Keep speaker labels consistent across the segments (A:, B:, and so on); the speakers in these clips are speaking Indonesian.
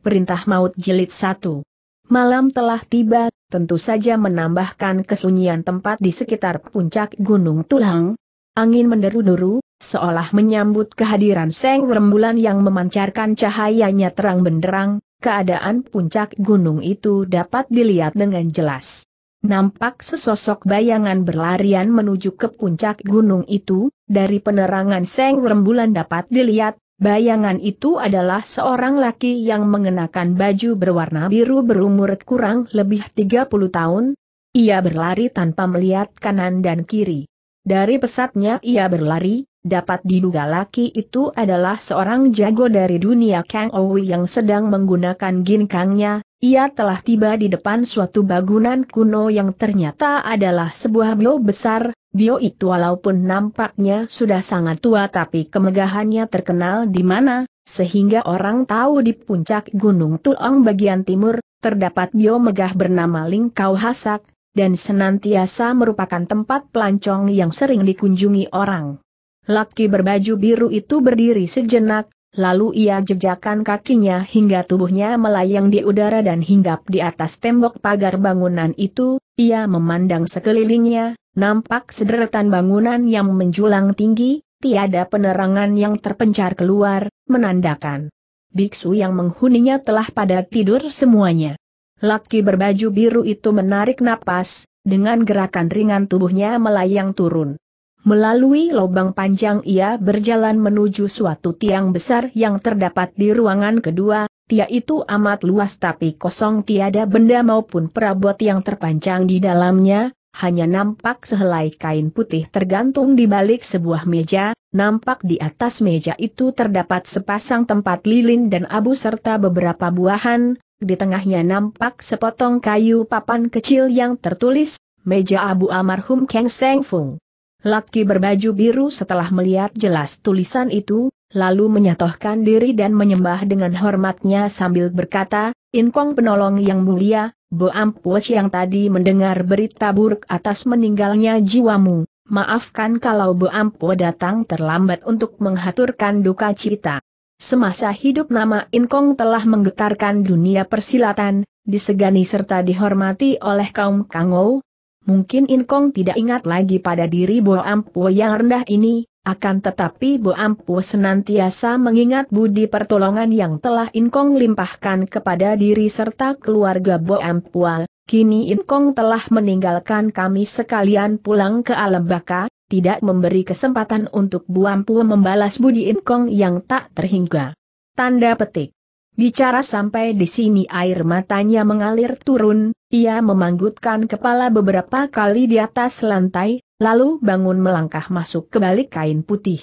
A: Perintah Maut Jilid 1 Malam telah tiba, tentu saja menambahkan kesunyian tempat di sekitar puncak Gunung Tulang. Angin menderu-deru, seolah menyambut kehadiran Seng Rembulan yang memancarkan cahayanya terang benderang, keadaan puncak gunung itu dapat dilihat dengan jelas. Nampak sesosok bayangan berlarian menuju ke puncak gunung itu, dari penerangan Seng Rembulan dapat dilihat, Bayangan itu adalah seorang laki yang mengenakan baju berwarna biru berumur kurang lebih 30 tahun. Ia berlari tanpa melihat kanan dan kiri. Dari pesatnya ia berlari, dapat diduga laki itu adalah seorang jago dari dunia Kang Owi yang sedang menggunakan ginkangnya. Ia telah tiba di depan suatu bangunan kuno yang ternyata adalah sebuah bio besar, Bio itu walaupun nampaknya sudah sangat tua tapi kemegahannya terkenal di mana, sehingga orang tahu di puncak Gunung Tulong bagian timur, terdapat bio megah bernama Lingkau Hasak, dan senantiasa merupakan tempat pelancong yang sering dikunjungi orang. Laki berbaju biru itu berdiri sejenak, lalu ia jejakan kakinya hingga tubuhnya melayang di udara dan hinggap di atas tembok pagar bangunan itu, ia memandang sekelilingnya, Nampak sederetan bangunan yang menjulang tinggi, tiada penerangan yang terpencar keluar, menandakan. Biksu yang menghuninya telah pada tidur semuanya. Laki berbaju biru itu menarik napas, dengan gerakan ringan tubuhnya melayang turun. Melalui lubang panjang ia berjalan menuju suatu tiang besar yang terdapat di ruangan kedua, Tia itu amat luas tapi kosong tiada benda maupun perabot yang terpanjang di dalamnya, hanya nampak sehelai kain putih tergantung di balik sebuah meja, nampak di atas meja itu terdapat sepasang tempat lilin dan abu serta beberapa buahan, di tengahnya nampak sepotong kayu papan kecil yang tertulis, meja abu almarhum Kang Seng Fung. Laki berbaju biru setelah melihat jelas tulisan itu, lalu menyatohkan diri dan menyembah dengan hormatnya sambil berkata, Inkong penolong yang mulia, Bo Ampuas yang tadi mendengar berita buruk atas meninggalnya jiwamu, maafkan kalau Bo Ampu datang terlambat untuk menghaturkan duka cita. Semasa hidup nama Inkong telah menggetarkan dunia persilatan, disegani serta dihormati oleh kaum Kangou. Mungkin Inkong tidak ingat lagi pada diri Bo Ampu yang rendah ini, akan tetapi Bu Ampu senantiasa mengingat budi pertolongan yang telah Inkong limpahkan kepada diri serta keluarga Bu Ampua. Kini Inkong telah meninggalkan kami sekalian pulang ke Alam Baka, tidak memberi kesempatan untuk Bu Ampu membalas budi Inkong yang tak terhingga. Tanda petik. Bicara sampai di sini air matanya mengalir turun, ia memanggutkan kepala beberapa kali di atas lantai, lalu bangun melangkah masuk ke balik kain putih.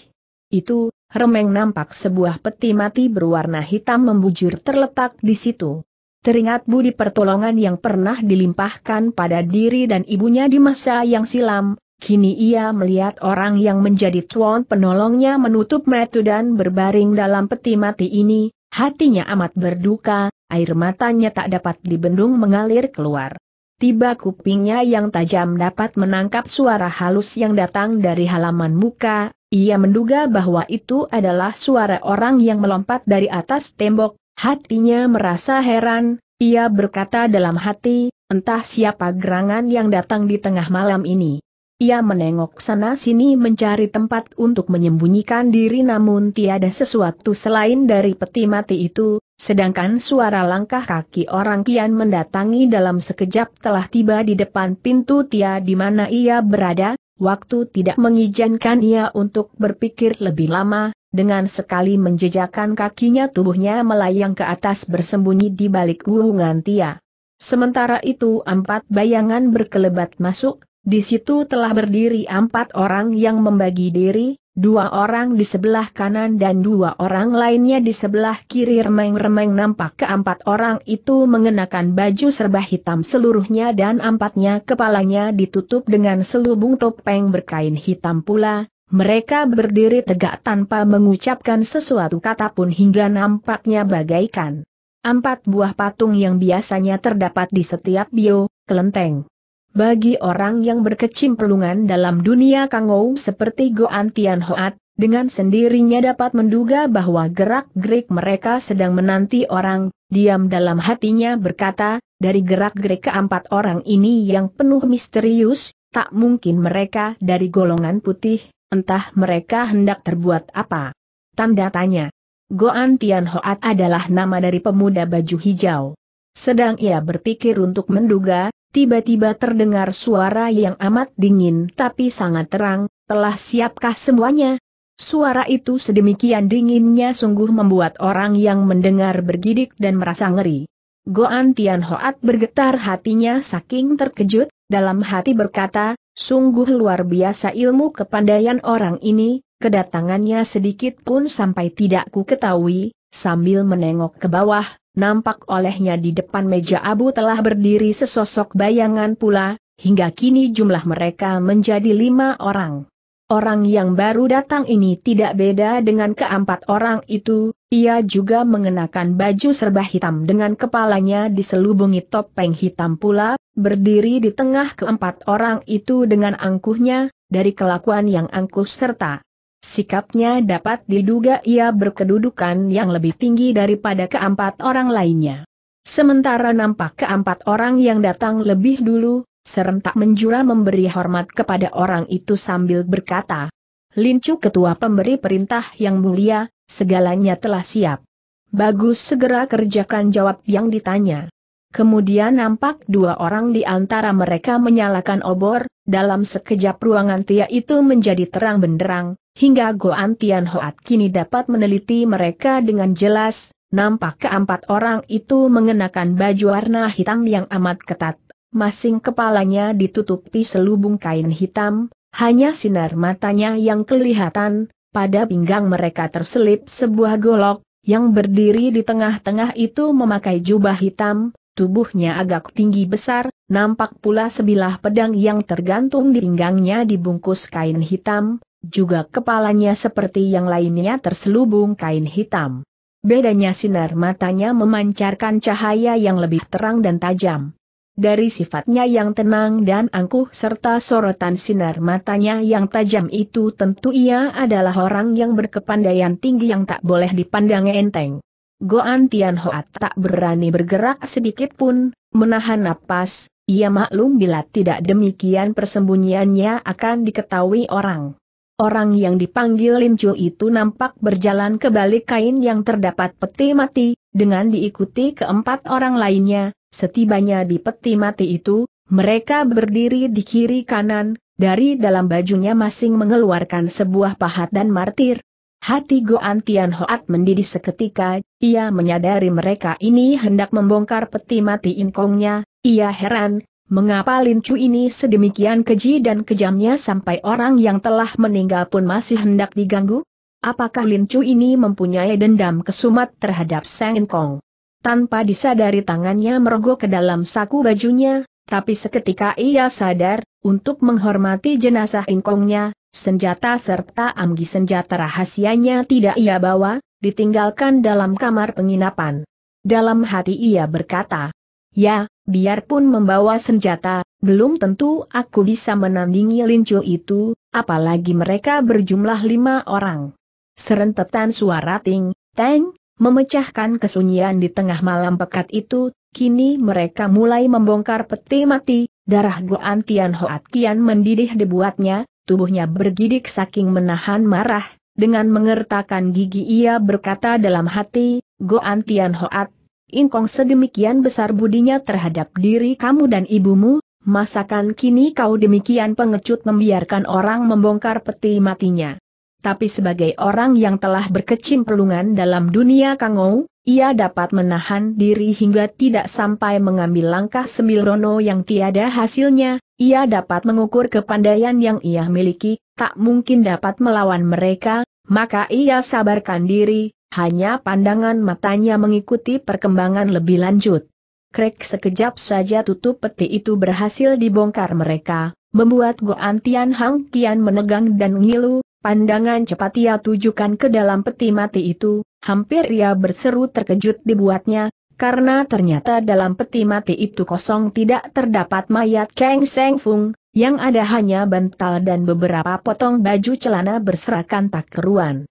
A: Itu, Remeng nampak sebuah peti mati berwarna hitam membujur terletak di situ. Teringat budi pertolongan yang pernah dilimpahkan pada diri dan ibunya di masa yang silam, kini ia melihat orang yang menjadi tuan penolongnya menutup metu dan berbaring dalam peti mati ini, hatinya amat berduka, air matanya tak dapat dibendung mengalir keluar tiba kupingnya yang tajam dapat menangkap suara halus yang datang dari halaman muka, ia menduga bahwa itu adalah suara orang yang melompat dari atas tembok, hatinya merasa heran, ia berkata dalam hati, entah siapa gerangan yang datang di tengah malam ini. Ia menengok sana-sini mencari tempat untuk menyembunyikan diri namun tiada sesuatu selain dari peti mati itu, Sedangkan suara langkah kaki orang kian mendatangi dalam sekejap telah tiba di depan pintu Tia di mana ia berada, waktu tidak mengizinkan ia untuk berpikir lebih lama, dengan sekali menjejakkan kakinya tubuhnya melayang ke atas bersembunyi di balik gulungan Tia. Sementara itu empat bayangan berkelebat masuk, di situ telah berdiri empat orang yang membagi diri, Dua orang di sebelah kanan dan dua orang lainnya di sebelah kiri remeng-remeng nampak keempat orang itu mengenakan baju serba hitam seluruhnya dan empatnya kepalanya ditutup dengan selubung topeng berkain hitam pula. Mereka berdiri tegak tanpa mengucapkan sesuatu kata pun hingga nampaknya bagaikan empat buah patung yang biasanya terdapat di setiap bio, kelenteng. Bagi orang yang berkecimplungan dalam dunia kangou seperti Goan Tian Hoat, dengan sendirinya dapat menduga bahwa gerak-gerik mereka sedang menanti orang, diam dalam hatinya berkata, dari gerak-gerik keempat orang ini yang penuh misterius, tak mungkin mereka dari golongan putih, entah mereka hendak terbuat apa. Tanda tanya. Goan Tian Hoat adalah nama dari pemuda baju hijau. Sedang ia berpikir untuk menduga, tiba-tiba terdengar suara yang amat dingin tapi sangat terang, telah siapkah semuanya? Suara itu sedemikian dinginnya sungguh membuat orang yang mendengar bergidik dan merasa ngeri. Goan Tian Hoat bergetar hatinya saking terkejut, dalam hati berkata, sungguh luar biasa ilmu kepandaian orang ini, kedatangannya sedikit pun sampai tidak ku ketahui, sambil menengok ke bawah, nampak olehnya di depan meja abu telah berdiri sesosok bayangan pula, hingga kini jumlah mereka menjadi lima orang. Orang yang baru datang ini tidak beda dengan keempat orang itu, ia juga mengenakan baju serba hitam dengan kepalanya diselubungi topeng hitam pula, berdiri di tengah keempat orang itu dengan angkuhnya, dari kelakuan yang angkuh serta Sikapnya dapat diduga ia berkedudukan yang lebih tinggi daripada keempat orang lainnya. Sementara nampak keempat orang yang datang lebih dulu, serentak menjura memberi hormat kepada orang itu sambil berkata, Lincu ketua pemberi perintah yang mulia, segalanya telah siap. Bagus segera kerjakan jawab yang ditanya. Kemudian nampak dua orang di antara mereka menyalakan obor, dalam sekejap ruangan Tia itu menjadi terang benderang, hingga Goan Tian Hoat kini dapat meneliti mereka dengan jelas, nampak keempat orang itu mengenakan baju warna hitam yang amat ketat, masing kepalanya ditutupi selubung kain hitam, hanya sinar matanya yang kelihatan, pada pinggang mereka terselip sebuah golok, yang berdiri di tengah-tengah itu memakai jubah hitam, tubuhnya agak tinggi besar, nampak pula sebilah pedang yang tergantung di pinggangnya dibungkus kain hitam, juga kepalanya seperti yang lainnya terselubung kain hitam. Bedanya sinar matanya memancarkan cahaya yang lebih terang dan tajam. Dari sifatnya yang tenang dan angkuh serta sorotan sinar matanya yang tajam itu tentu ia adalah orang yang berkepandaian tinggi yang tak boleh dipandang enteng. Goan Tian Hoat tak berani bergerak sedikit pun, menahan napas, ia maklum bila tidak demikian persembunyiannya akan diketahui orang. Orang yang dipanggil Lin Chu itu nampak berjalan ke balik kain yang terdapat peti mati, dengan diikuti keempat orang lainnya, setibanya di peti mati itu, mereka berdiri di kiri kanan, dari dalam bajunya masing mengeluarkan sebuah pahat dan martir. Hati Goan Tian Hoat mendidih seketika, ia menyadari mereka ini hendak membongkar peti mati inkongnya, ia heran, Mengapa Lincu ini sedemikian keji dan kejamnya sampai orang yang telah meninggal pun masih hendak diganggu? Apakah Lincu ini mempunyai dendam kesumat terhadap Sang Inkong? Tanpa disadari tangannya merogoh ke dalam saku bajunya, tapi seketika ia sadar, untuk menghormati jenazah Inkongnya, senjata serta amgi senjata rahasianya tidak ia bawa, ditinggalkan dalam kamar penginapan. Dalam hati ia berkata, Ya, biarpun membawa senjata, belum tentu aku bisa menandingi lincu itu, apalagi mereka berjumlah lima orang. Serentetan suara ting, teng, memecahkan kesunyian di tengah malam pekat itu, kini mereka mulai membongkar peti mati, darah Goan Tian Hoat Kian mendidih dibuatnya, tubuhnya bergidik saking menahan marah, dengan mengertakkan gigi ia berkata dalam hati, Goan Tian Hoat, Inkong sedemikian besar budinya terhadap diri kamu dan ibumu, masakan kini kau demikian pengecut membiarkan orang membongkar peti matinya. Tapi sebagai orang yang telah berkecimpelungan dalam dunia kangou, ia dapat menahan diri hingga tidak sampai mengambil langkah semirono yang tiada hasilnya, ia dapat mengukur kepandaian yang ia miliki, tak mungkin dapat melawan mereka, maka ia sabarkan diri, hanya pandangan matanya mengikuti perkembangan lebih lanjut. Krek sekejap saja tutup peti itu berhasil dibongkar mereka, membuat Goan Tian Hang Kian menegang dan ngilu, pandangan cepat ia tujukan ke dalam peti mati itu, hampir ia berseru terkejut dibuatnya, karena ternyata dalam peti mati itu kosong tidak terdapat mayat Kang Seng Fung, yang ada hanya bantal dan beberapa potong baju celana berserakan tak keruan.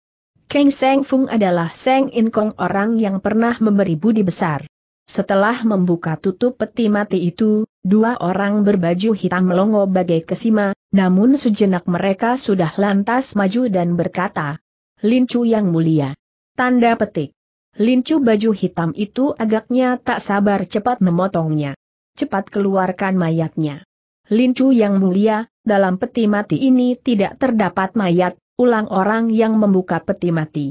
A: Keng Seng Fung adalah Seng In Kong orang yang pernah memberi budi besar. Setelah membuka tutup peti mati itu, dua orang berbaju hitam melongo bagai kesima, namun sejenak mereka sudah lantas maju dan berkata, Lin Chu yang mulia. Tanda petik. Lincu baju hitam itu agaknya tak sabar cepat memotongnya. Cepat keluarkan mayatnya. Lin Chu yang mulia, dalam peti mati ini tidak terdapat mayat, ulang orang yang membuka peti mati.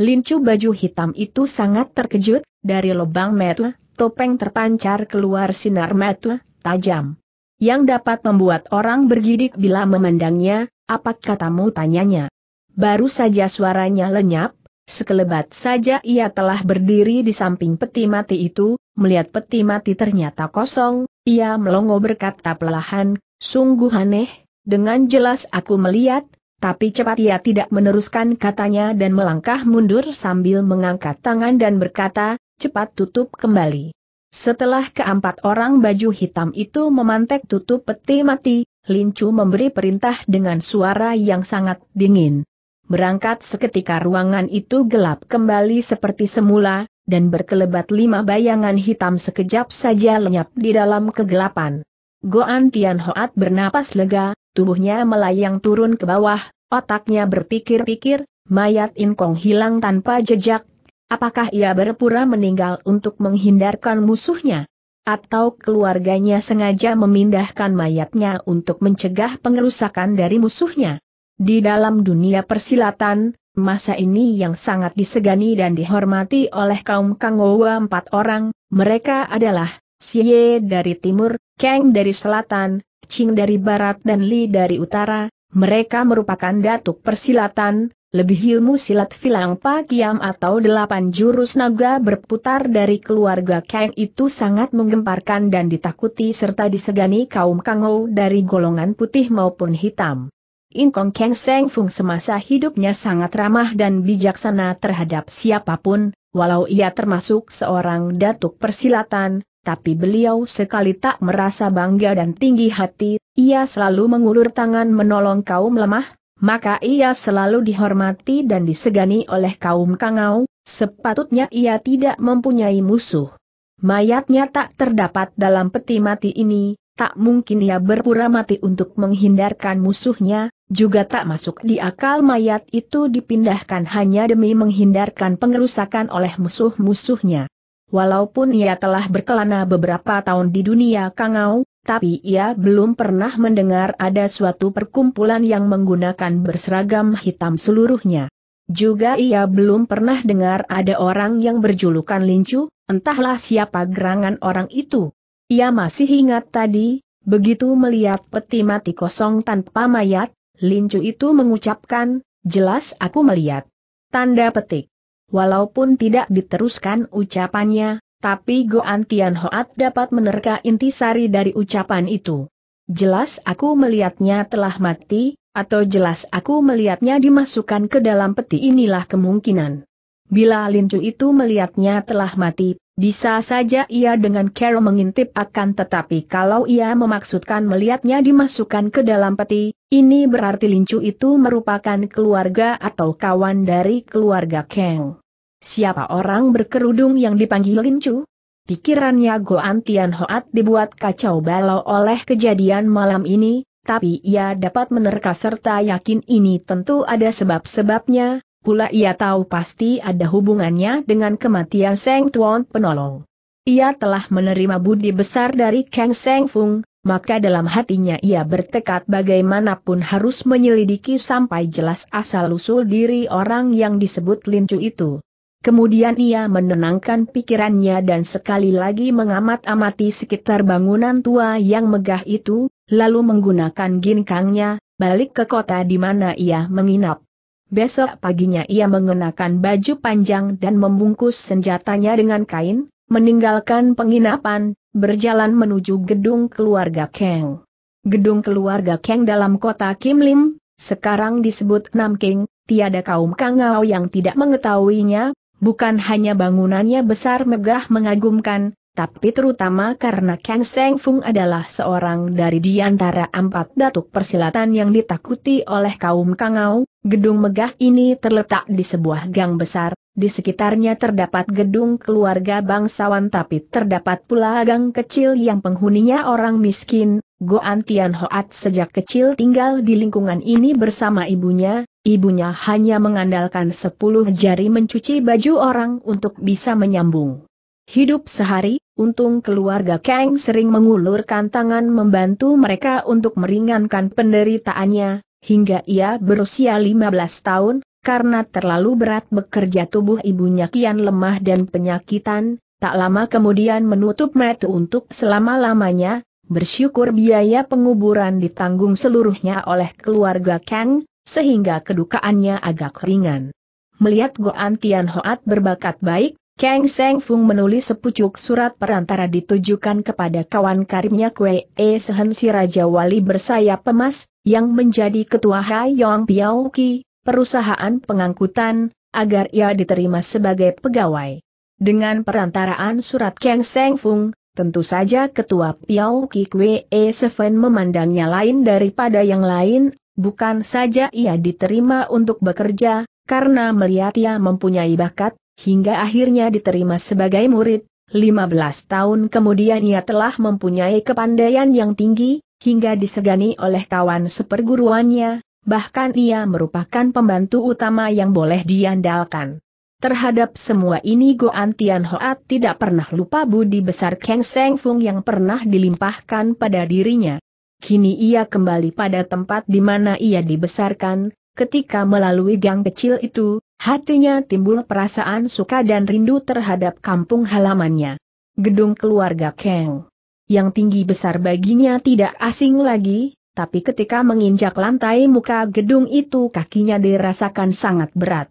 A: Lincu baju hitam itu sangat terkejut, dari lubang mata, topeng terpancar keluar sinar mata, tajam. Yang dapat membuat orang bergidik bila memandangnya, apa katamu tanyanya. Baru saja suaranya lenyap, sekelebat saja ia telah berdiri di samping peti mati itu, melihat peti mati ternyata kosong, ia melongo berkata pelahan, sungguh aneh, dengan jelas aku melihat, tapi cepat ia tidak meneruskan katanya dan melangkah mundur sambil mengangkat tangan dan berkata, cepat tutup kembali. Setelah keempat orang baju hitam itu memantek tutup peti mati, Lincu memberi perintah dengan suara yang sangat dingin. Berangkat seketika ruangan itu gelap kembali seperti semula, dan berkelebat lima bayangan hitam sekejap saja lenyap di dalam kegelapan. Goan Tian Hoat bernapas lega, tubuhnya melayang turun ke bawah, otaknya berpikir-pikir, mayat Inkong hilang tanpa jejak, apakah ia berpura meninggal untuk menghindarkan musuhnya? Atau keluarganya sengaja memindahkan mayatnya untuk mencegah pengerusakan dari musuhnya? Di dalam dunia persilatan, masa ini yang sangat disegani dan dihormati oleh kaum Kangowa empat orang, mereka adalah Xie dari timur, Kang dari selatan, Qing dari barat dan Li dari utara, mereka merupakan datuk persilatan, lebih ilmu silat filang kiam atau delapan jurus naga berputar dari keluarga Kang itu sangat menggemparkan dan ditakuti serta disegani kaum Kangou dari golongan putih maupun hitam. Inkong Kang Seng Fung semasa hidupnya sangat ramah dan bijaksana terhadap siapapun, walau ia termasuk seorang datuk persilatan, tapi beliau sekali tak merasa bangga dan tinggi hati, ia selalu mengulur tangan menolong kaum lemah, maka ia selalu dihormati dan disegani oleh kaum kangau, sepatutnya ia tidak mempunyai musuh. Mayatnya tak terdapat dalam peti mati ini, tak mungkin ia berpura mati untuk menghindarkan musuhnya, juga tak masuk di akal mayat itu dipindahkan hanya demi menghindarkan pengerusakan oleh musuh-musuhnya. Walaupun ia telah berkelana beberapa tahun di dunia kangau, tapi ia belum pernah mendengar ada suatu perkumpulan yang menggunakan berseragam hitam seluruhnya. Juga ia belum pernah dengar ada orang yang berjulukan lincu, entahlah siapa gerangan orang itu. Ia masih ingat tadi, begitu melihat peti mati kosong tanpa mayat, lincu itu mengucapkan, jelas aku melihat. Tanda petik. Walaupun tidak diteruskan ucapannya, tapi Go Antian Hoat dapat menerka intisari dari ucapan itu. Jelas aku melihatnya telah mati, atau jelas aku melihatnya dimasukkan ke dalam peti inilah kemungkinan. Bila Lincu itu melihatnya telah mati, bisa saja ia dengan Carol mengintip akan tetapi kalau ia memaksudkan melihatnya dimasukkan ke dalam peti, ini berarti Lincu itu merupakan keluarga atau kawan dari keluarga Kang. Siapa orang berkerudung yang dipanggil Lincu? Pikirannya Goan Tian Hoat dibuat kacau balau oleh kejadian malam ini, tapi ia dapat menerka serta yakin ini tentu ada sebab-sebabnya, pula ia tahu pasti ada hubungannya dengan kematian Seng Tuan penolong. Ia telah menerima budi besar dari Kang Seng Fung, maka dalam hatinya ia bertekad bagaimanapun harus menyelidiki sampai jelas asal-usul diri orang yang disebut Lin Chu itu. Kemudian ia menenangkan pikirannya dan sekali lagi mengamat-amati sekitar bangunan tua yang megah itu, lalu menggunakan ginkangnya, balik ke kota di mana ia menginap. Besok paginya ia mengenakan baju panjang dan membungkus senjatanya dengan kain, meninggalkan penginapan, berjalan menuju gedung keluarga Kang. Gedung keluarga Kang dalam kota Kim Lim, sekarang disebut Nam King, tiada kaum Kangao yang tidak mengetahuinya, bukan hanya bangunannya besar megah mengagumkan, tapi terutama karena Kang Seng Fung adalah seorang dari di antara empat datuk persilatan yang ditakuti oleh kaum Kangau, gedung megah ini terletak di sebuah gang besar, di sekitarnya terdapat gedung keluarga bangsawan tapi terdapat pula gang kecil yang penghuninya orang miskin, Go Antian Hoat sejak kecil tinggal di lingkungan ini bersama ibunya, ibunya hanya mengandalkan sepuluh jari mencuci baju orang untuk bisa menyambung Hidup sehari, untung keluarga Kang sering mengulurkan tangan membantu mereka untuk meringankan penderitaannya, hingga ia berusia 15 tahun, karena terlalu berat bekerja tubuh ibunya kian lemah dan penyakitan, tak lama kemudian menutup mata untuk selama-lamanya, bersyukur biaya penguburan ditanggung seluruhnya oleh keluarga Kang, sehingga kedukaannya agak ringan. Melihat Goan Tian Hoat berbakat baik, Kang Seng Fung menulis sepucuk surat perantara ditujukan kepada kawan karimnya Kwe E Sehen si Raja Wali bersayap emas, yang menjadi ketua Hai Yong Piao Ki, perusahaan pengangkutan, agar ia diterima sebagai pegawai. Dengan perantaraan surat Kang Seng Fung, tentu saja ketua Piao Ki Kwe E Sehen memandangnya lain daripada yang lain, bukan saja ia diterima untuk bekerja, karena melihat ia mempunyai bakat, hingga akhirnya diterima sebagai murid, 15 tahun kemudian ia telah mempunyai kepandaian yang tinggi, hingga disegani oleh kawan seperguruannya, bahkan ia merupakan pembantu utama yang boleh diandalkan. Terhadap semua ini Goan Tian tidak pernah lupa budi besar Kang Seng Fung yang pernah dilimpahkan pada dirinya. Kini ia kembali pada tempat di mana ia dibesarkan, ketika melalui gang kecil itu, Hatinya timbul perasaan suka dan rindu terhadap kampung halamannya. Gedung keluarga Kang yang tinggi besar baginya tidak asing lagi, tapi ketika menginjak lantai muka gedung itu kakinya dirasakan sangat berat.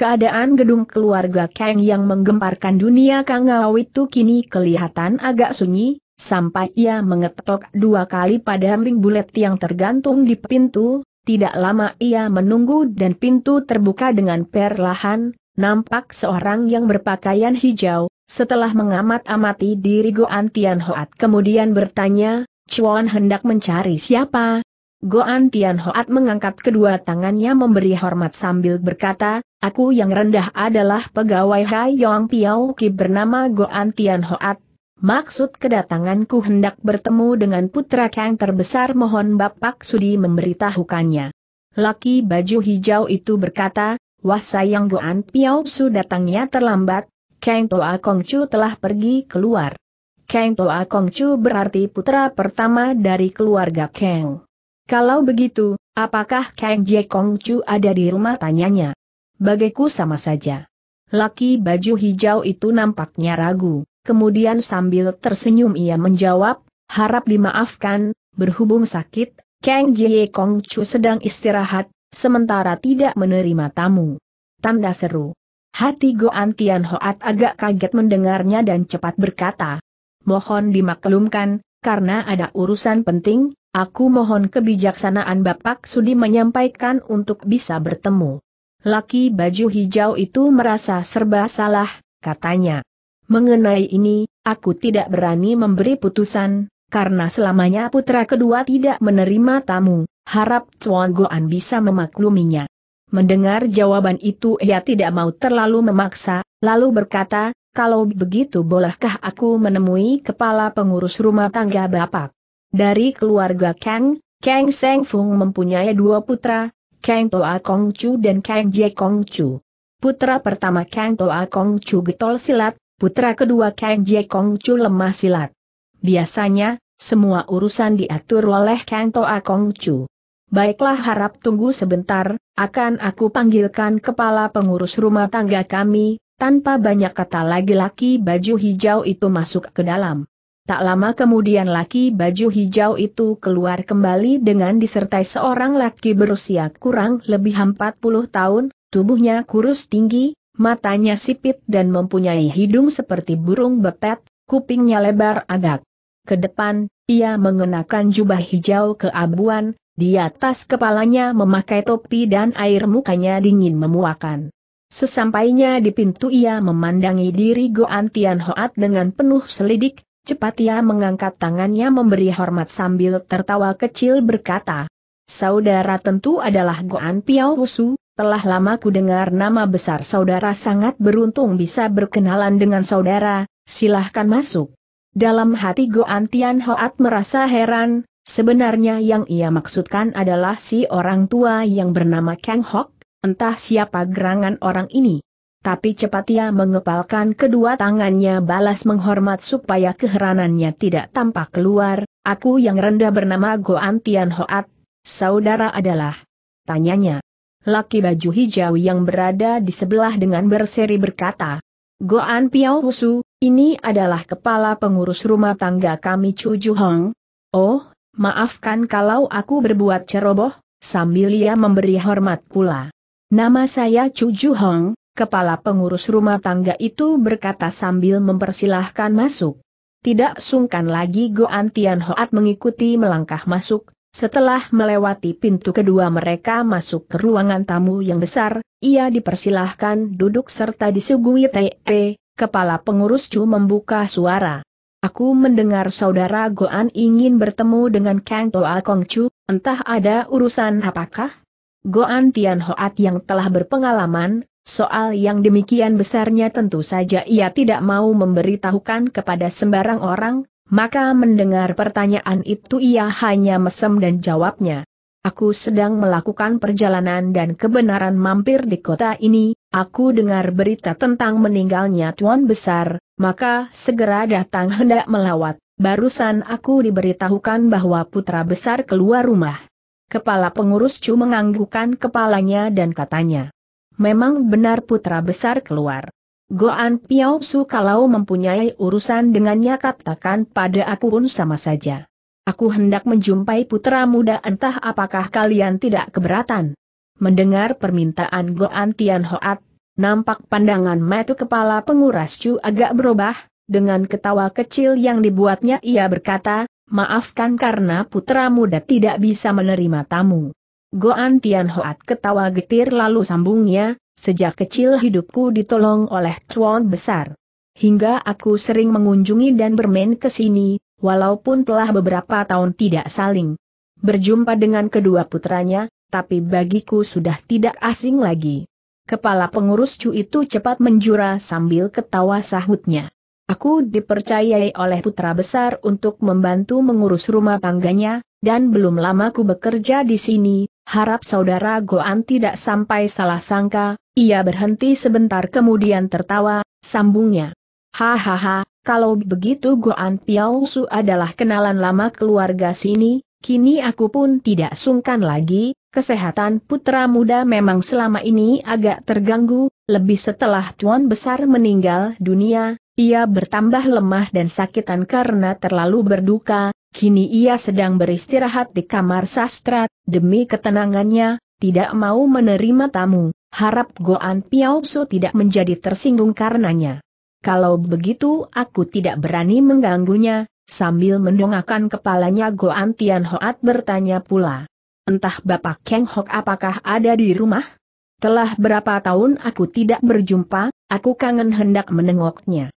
A: Keadaan gedung keluarga Kang yang menggemparkan dunia Kangau itu kini kelihatan agak sunyi, sampai ia mengetok dua kali pada ring bulet yang tergantung di pintu, tidak lama ia menunggu dan pintu terbuka dengan perlahan, nampak seorang yang berpakaian hijau, setelah mengamat-amati diri Goan Tian Hoat kemudian bertanya, Chuan hendak mencari siapa? Goan Tian Hoat mengangkat kedua tangannya memberi hormat sambil berkata, aku yang rendah adalah pegawai Hai Yong Piao Ki bernama Goan Tian Hoat, Maksud kedatanganku hendak bertemu dengan putra Kang terbesar mohon Bapak Sudi memberitahukannya. Laki baju hijau itu berkata, Wah sayang Goan Piao Su datangnya terlambat, Kang Toa kong chu telah pergi keluar. Kang Toa kong chu berarti putra pertama dari keluarga Kang. Kalau begitu, apakah Kang kong chu ada di rumah tanyanya? Bagiku sama saja. Laki baju hijau itu nampaknya ragu kemudian sambil tersenyum ia menjawab, harap dimaafkan, berhubung sakit, Kang Jie Kong Chu sedang istirahat, sementara tidak menerima tamu. Tanda seru. Hati Goan Tian Hoat agak kaget mendengarnya dan cepat berkata, mohon dimaklumkan, karena ada urusan penting, aku mohon kebijaksanaan Bapak Sudi menyampaikan untuk bisa bertemu. Laki baju hijau itu merasa serba salah, katanya. Mengenai ini, aku tidak berani memberi putusan, karena selamanya putra kedua tidak menerima tamu, harap Tuan Goan bisa memakluminya. Mendengar jawaban itu ia tidak mau terlalu memaksa, lalu berkata, kalau begitu bolehkah aku menemui kepala pengurus rumah tangga Bapak? Dari keluarga Kang, Kang Seng Fung mempunyai dua putra, Kang Toa Kong Chu dan Kang Jie Kong Chu. Putra pertama Kang Toa Kong Chu getol silat, Putra kedua Kang Kong Chu lemah silat. Biasanya, semua urusan diatur oleh Kang Toa Kong Chu. Baiklah harap tunggu sebentar, akan aku panggilkan kepala pengurus rumah tangga kami, tanpa banyak kata lagi laki baju hijau itu masuk ke dalam. Tak lama kemudian laki baju hijau itu keluar kembali dengan disertai seorang laki berusia kurang lebih 40 tahun, tubuhnya kurus tinggi, matanya sipit dan mempunyai hidung seperti burung betet, kupingnya lebar agak. Ke depan, ia mengenakan jubah hijau keabuan, di atas kepalanya memakai topi dan air mukanya dingin memuakan. Sesampainya di pintu ia memandangi diri Goan Tian Hoat dengan penuh selidik, cepat ia mengangkat tangannya memberi hormat sambil tertawa kecil berkata, Saudara tentu adalah Goan Piao Wusu, telah lama ku dengar nama besar saudara sangat beruntung bisa berkenalan dengan saudara, silahkan masuk. Dalam hati Go Antian Hoat merasa heran, sebenarnya yang ia maksudkan adalah si orang tua yang bernama Kang Hok, entah siapa gerangan orang ini. Tapi cepat ia mengepalkan kedua tangannya balas menghormat supaya keheranannya tidak tampak keluar, aku yang rendah bernama Go Antian Hoat, saudara adalah. Tanyanya. Laki baju hijau yang berada di sebelah dengan berseri berkata, Goan Piao Rusu, ini adalah kepala pengurus rumah tangga kami Chu Hong. Oh, maafkan kalau aku berbuat ceroboh, sambil ia memberi hormat pula. Nama saya Chu Hong, kepala pengurus rumah tangga itu berkata sambil mempersilahkan masuk. Tidak sungkan lagi Goan Tian Hoat mengikuti melangkah masuk, setelah melewati pintu kedua mereka masuk ke ruangan tamu yang besar, ia dipersilahkan duduk serta disuguhi T.E., kepala pengurus Chu membuka suara. Aku mendengar saudara Goan ingin bertemu dengan Kang Toa Kong Chu, entah ada urusan apakah? Goan Tian Hoat yang telah berpengalaman, soal yang demikian besarnya tentu saja ia tidak mau memberitahukan kepada sembarang orang, maka mendengar pertanyaan itu ia hanya mesem dan jawabnya. Aku sedang melakukan perjalanan dan kebenaran mampir di kota ini, aku dengar berita tentang meninggalnya Tuan Besar, maka segera datang hendak melawat, barusan aku diberitahukan bahwa putra besar keluar rumah. Kepala pengurus Chu menganggukkan kepalanya dan katanya, memang benar putra besar keluar. Goan Piao Su kalau mempunyai urusan dengannya katakan pada aku pun sama saja. Aku hendak menjumpai putra muda entah apakah kalian tidak keberatan. Mendengar permintaan Goan Tian Hoat, nampak pandangan metu kepala penguras Chu agak berubah, dengan ketawa kecil yang dibuatnya ia berkata, maafkan karena putra muda tidak bisa menerima tamu. Goan Tianhoat Hoat ketawa getir lalu sambungnya, sejak kecil hidupku ditolong oleh cuan besar. Hingga aku sering mengunjungi dan bermain ke sini, walaupun telah beberapa tahun tidak saling berjumpa dengan kedua putranya, tapi bagiku sudah tidak asing lagi. Kepala pengurus Chu itu cepat menjura sambil ketawa sahutnya. Aku dipercayai oleh putra besar untuk membantu mengurus rumah tangganya, dan belum lama ku bekerja di sini, harap saudara Goan tidak sampai salah sangka, ia berhenti sebentar kemudian tertawa, sambungnya. Hahaha, kalau begitu Goan Piao Su adalah kenalan lama keluarga sini, kini aku pun tidak sungkan lagi, kesehatan putra muda memang selama ini agak terganggu, lebih setelah Tuan Besar meninggal dunia, ia bertambah lemah dan sakitan karena terlalu berduka, Kini ia sedang beristirahat di kamar sastra, demi ketenangannya, tidak mau menerima tamu, harap Goan Piaosu tidak menjadi tersinggung karenanya. Kalau begitu aku tidak berani mengganggunya, sambil mendongakkan kepalanya Goan Tian Hoat bertanya pula. Entah Bapak Keng Hok apakah ada di rumah? Telah berapa tahun aku tidak berjumpa, aku kangen hendak menengoknya.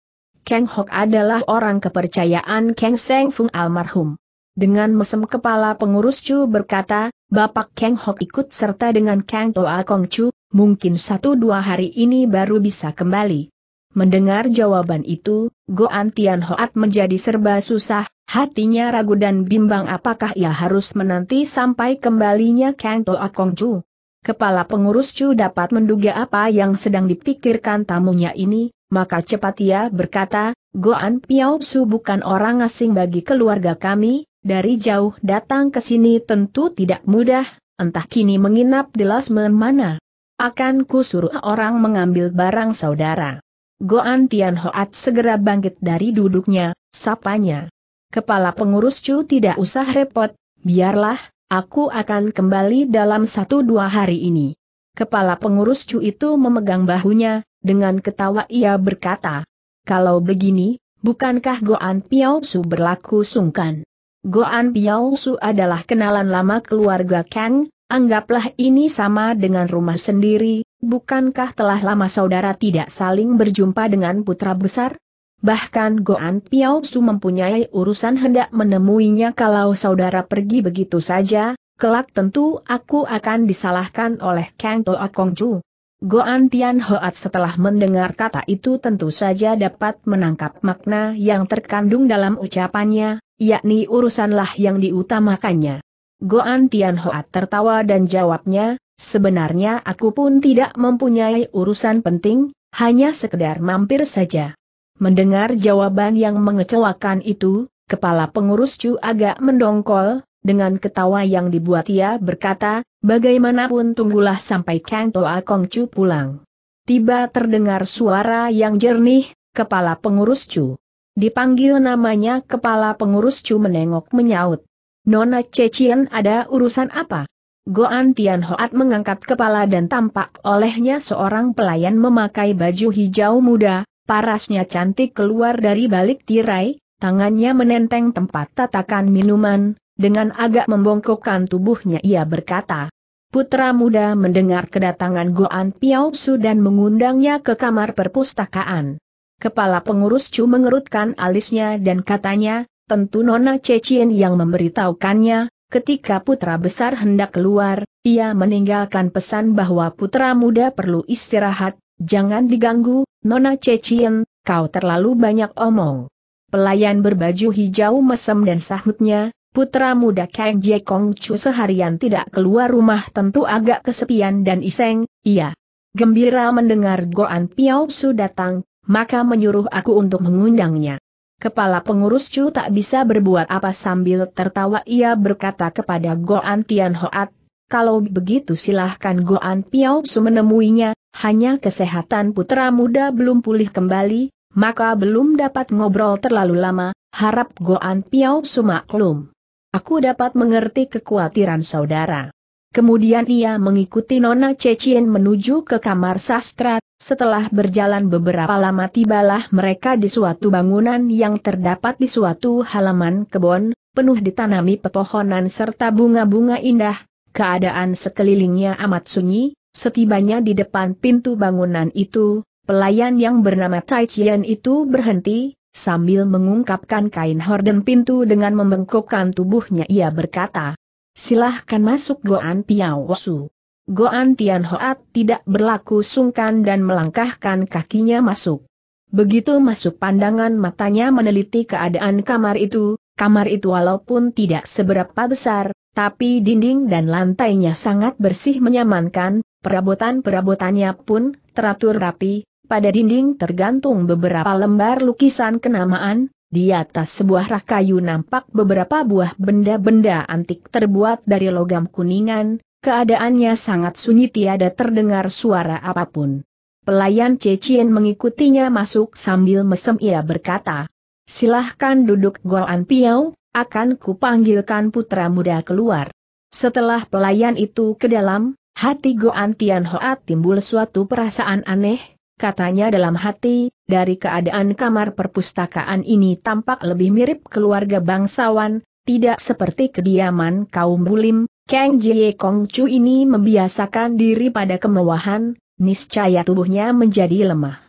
A: Kang Hok adalah orang kepercayaan Kang Seng Fung almarhum. Dengan mesem kepala pengurus Chu berkata, Bapak Kang Hok ikut serta dengan Kang Toa Kong Chu, mungkin satu dua hari ini baru bisa kembali. Mendengar jawaban itu, Go Tian Hoat menjadi serba susah, hatinya ragu dan bimbang apakah ia harus menanti sampai kembalinya Kang Toa Kong Chu. Kepala pengurus Chu dapat menduga apa yang sedang dipikirkan tamunya ini, maka cepat ia berkata, Goan Piao Su bukan orang asing bagi keluarga kami, dari jauh datang ke sini tentu tidak mudah, entah kini menginap di Lasmen mana. Akan ku suruh orang mengambil barang saudara. Goan Tian Hoat segera bangkit dari duduknya, sapanya. Kepala pengurus Chu tidak usah repot, biarlah, aku akan kembali dalam satu dua hari ini. Kepala pengurus Chu itu memegang bahunya, dengan ketawa ia berkata, kalau begini, bukankah Goan Su berlaku sungkan? Goan Su adalah kenalan lama keluarga Kang, anggaplah ini sama dengan rumah sendiri, bukankah telah lama saudara tidak saling berjumpa dengan putra besar? Bahkan Goan Su mempunyai urusan hendak menemuinya kalau saudara pergi begitu saja, kelak tentu aku akan disalahkan oleh Kang Toa Kongcu. Goan Tian Hoat setelah mendengar kata itu tentu saja dapat menangkap makna yang terkandung dalam ucapannya, yakni urusanlah yang diutamakannya. Goan Tian Hoat tertawa dan jawabnya, sebenarnya aku pun tidak mempunyai urusan penting, hanya sekedar mampir saja. Mendengar jawaban yang mengecewakan itu, kepala pengurus Chu agak mendongkol, dengan ketawa yang dibuat ia berkata, Bagaimanapun tunggulah sampai Kang Toa Kong Chu pulang. Tiba terdengar suara yang jernih, kepala pengurus Chu. Dipanggil namanya kepala pengurus Chu menengok menyaut. Nona Cecian ada urusan apa? Goan Tian Hoat mengangkat kepala dan tampak olehnya seorang pelayan memakai baju hijau muda, parasnya cantik keluar dari balik tirai, tangannya menenteng tempat tatakan minuman, dengan agak membongkokkan tubuhnya ia berkata, Putra muda mendengar kedatangan Goan Su dan mengundangnya ke kamar perpustakaan. Kepala pengurus Chu mengerutkan alisnya dan katanya, tentu Nona Cecien yang memberitahukannya, ketika putra besar hendak keluar, ia meninggalkan pesan bahwa putra muda perlu istirahat, jangan diganggu, Nona Cecien, kau terlalu banyak omong. Pelayan berbaju hijau mesem dan sahutnya, Putra muda Kang Jie Kong Chu seharian tidak keluar rumah tentu agak kesepian dan iseng, iya. Gembira mendengar Goan Piao Su datang, maka menyuruh aku untuk mengundangnya. Kepala pengurus Chu tak bisa berbuat apa sambil tertawa ia berkata kepada Goan Tian Hoat, kalau begitu silahkan Goan Piao Su menemuinya, hanya kesehatan putra muda belum pulih kembali, maka belum dapat ngobrol terlalu lama, harap Goan Piao Su maklum. Aku dapat mengerti kekhawatiran saudara. Kemudian ia mengikuti Nona Cecien menuju ke kamar sastra, setelah berjalan beberapa lama tibalah mereka di suatu bangunan yang terdapat di suatu halaman kebon, penuh ditanami pepohonan serta bunga-bunga indah, keadaan sekelilingnya amat sunyi, setibanya di depan pintu bangunan itu, pelayan yang bernama Cecien itu berhenti, Sambil mengungkapkan kain horden pintu dengan membengkokkan tubuhnya ia berkata, Silahkan masuk Goan Piao Su. Goan Tian Hoat tidak berlaku sungkan dan melangkahkan kakinya masuk. Begitu masuk pandangan matanya meneliti keadaan kamar itu, kamar itu walaupun tidak seberapa besar, tapi dinding dan lantainya sangat bersih menyamankan, perabotan-perabotannya pun teratur rapi, pada dinding tergantung beberapa lembar lukisan kenamaan, di atas sebuah rak kayu nampak beberapa buah benda-benda antik terbuat dari logam kuningan, keadaannya sangat sunyi tiada terdengar suara apapun. Pelayan Cecien mengikutinya masuk sambil mesem ia berkata, Silahkan duduk Goan Piau, akan kupanggilkan putra muda keluar. Setelah pelayan itu ke dalam, hati Goan Tian Hoa timbul suatu perasaan aneh, katanya dalam hati, dari keadaan kamar perpustakaan ini tampak lebih mirip keluarga bangsawan, tidak seperti kediaman kaum bulim, Kang Jie Kong Chu ini membiasakan diri pada kemewahan, niscaya tubuhnya menjadi lemah.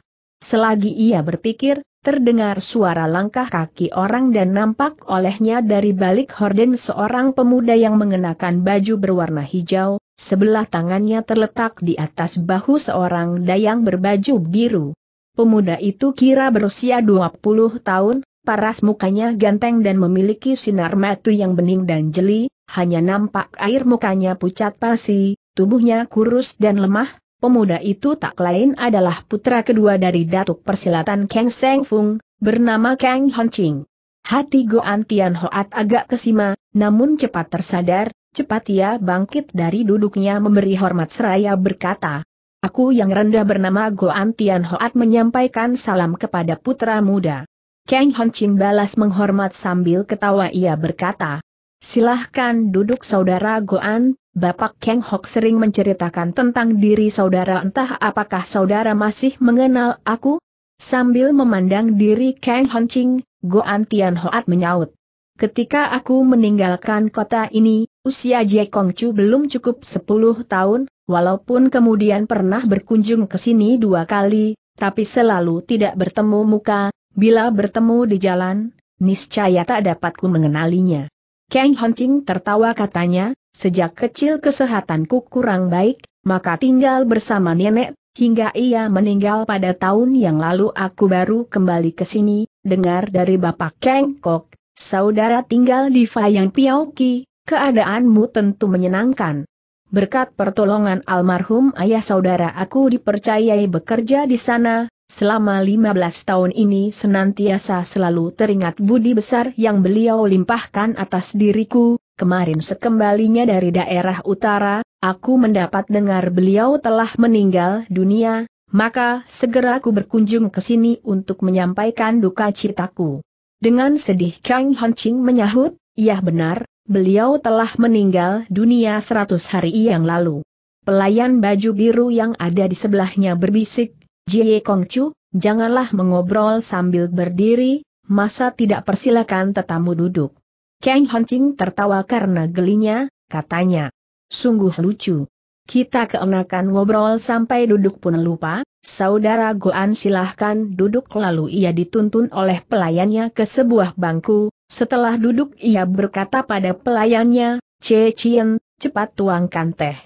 A: Selagi ia berpikir, terdengar suara langkah kaki orang dan nampak olehnya dari balik horden seorang pemuda yang mengenakan baju berwarna hijau, Sebelah tangannya terletak di atas bahu seorang dayang berbaju biru. Pemuda itu kira berusia 20 tahun, paras mukanya ganteng dan memiliki sinar mata yang bening dan jeli, hanya nampak air mukanya pucat pasi, tubuhnya kurus dan lemah, pemuda itu tak lain adalah putra kedua dari Datuk Persilatan Kang Seng Fung, bernama Kang Ching. Hati Goan Tian Hoat agak kesima, namun cepat tersadar, Cepat ia ya, bangkit dari duduknya memberi hormat seraya berkata, Aku yang rendah bernama Goan Tian Hoat menyampaikan salam kepada putra muda. Kang Hon Chin balas menghormat sambil ketawa ia berkata, Silahkan duduk saudara Goan, Bapak Kang Hok sering menceritakan tentang diri saudara entah apakah saudara masih mengenal aku? Sambil memandang diri Kang Hon Ching, Goan Tian Hoat menyaut. Ketika aku meninggalkan kota ini, usia Jie Kongcu belum cukup 10 tahun, walaupun kemudian pernah berkunjung ke sini dua kali, tapi selalu tidak bertemu muka, bila bertemu di jalan, niscaya tak dapatku mengenalinya. Kang Hancing tertawa katanya, sejak kecil kesehatanku kurang baik, maka tinggal bersama nenek, hingga ia meninggal pada tahun yang lalu aku baru kembali ke sini, dengar dari Bapak Kang Kok, Saudara tinggal di Fayang Piauki, keadaanmu tentu menyenangkan. Berkat pertolongan almarhum ayah saudara aku dipercayai bekerja di sana, selama 15 tahun ini senantiasa selalu teringat budi besar yang beliau limpahkan atas diriku, kemarin sekembalinya dari daerah utara, aku mendapat dengar beliau telah meninggal dunia, maka segera aku berkunjung ke sini untuk menyampaikan duka citaku. Dengan sedih Kang Ching menyahut, ya benar, beliau telah meninggal dunia seratus hari yang lalu. Pelayan baju biru yang ada di sebelahnya berbisik, Jie Kongcu, janganlah mengobrol sambil berdiri, masa tidak persilakan tetamu duduk. Kang Ching tertawa karena gelinya, katanya. Sungguh lucu. Kita keenakan ngobrol sampai duduk pun lupa, Saudara Goan silahkan duduk lalu ia dituntun oleh pelayannya ke sebuah bangku, setelah duduk ia berkata pada pelayannya, Che Chien, cepat tuangkan teh.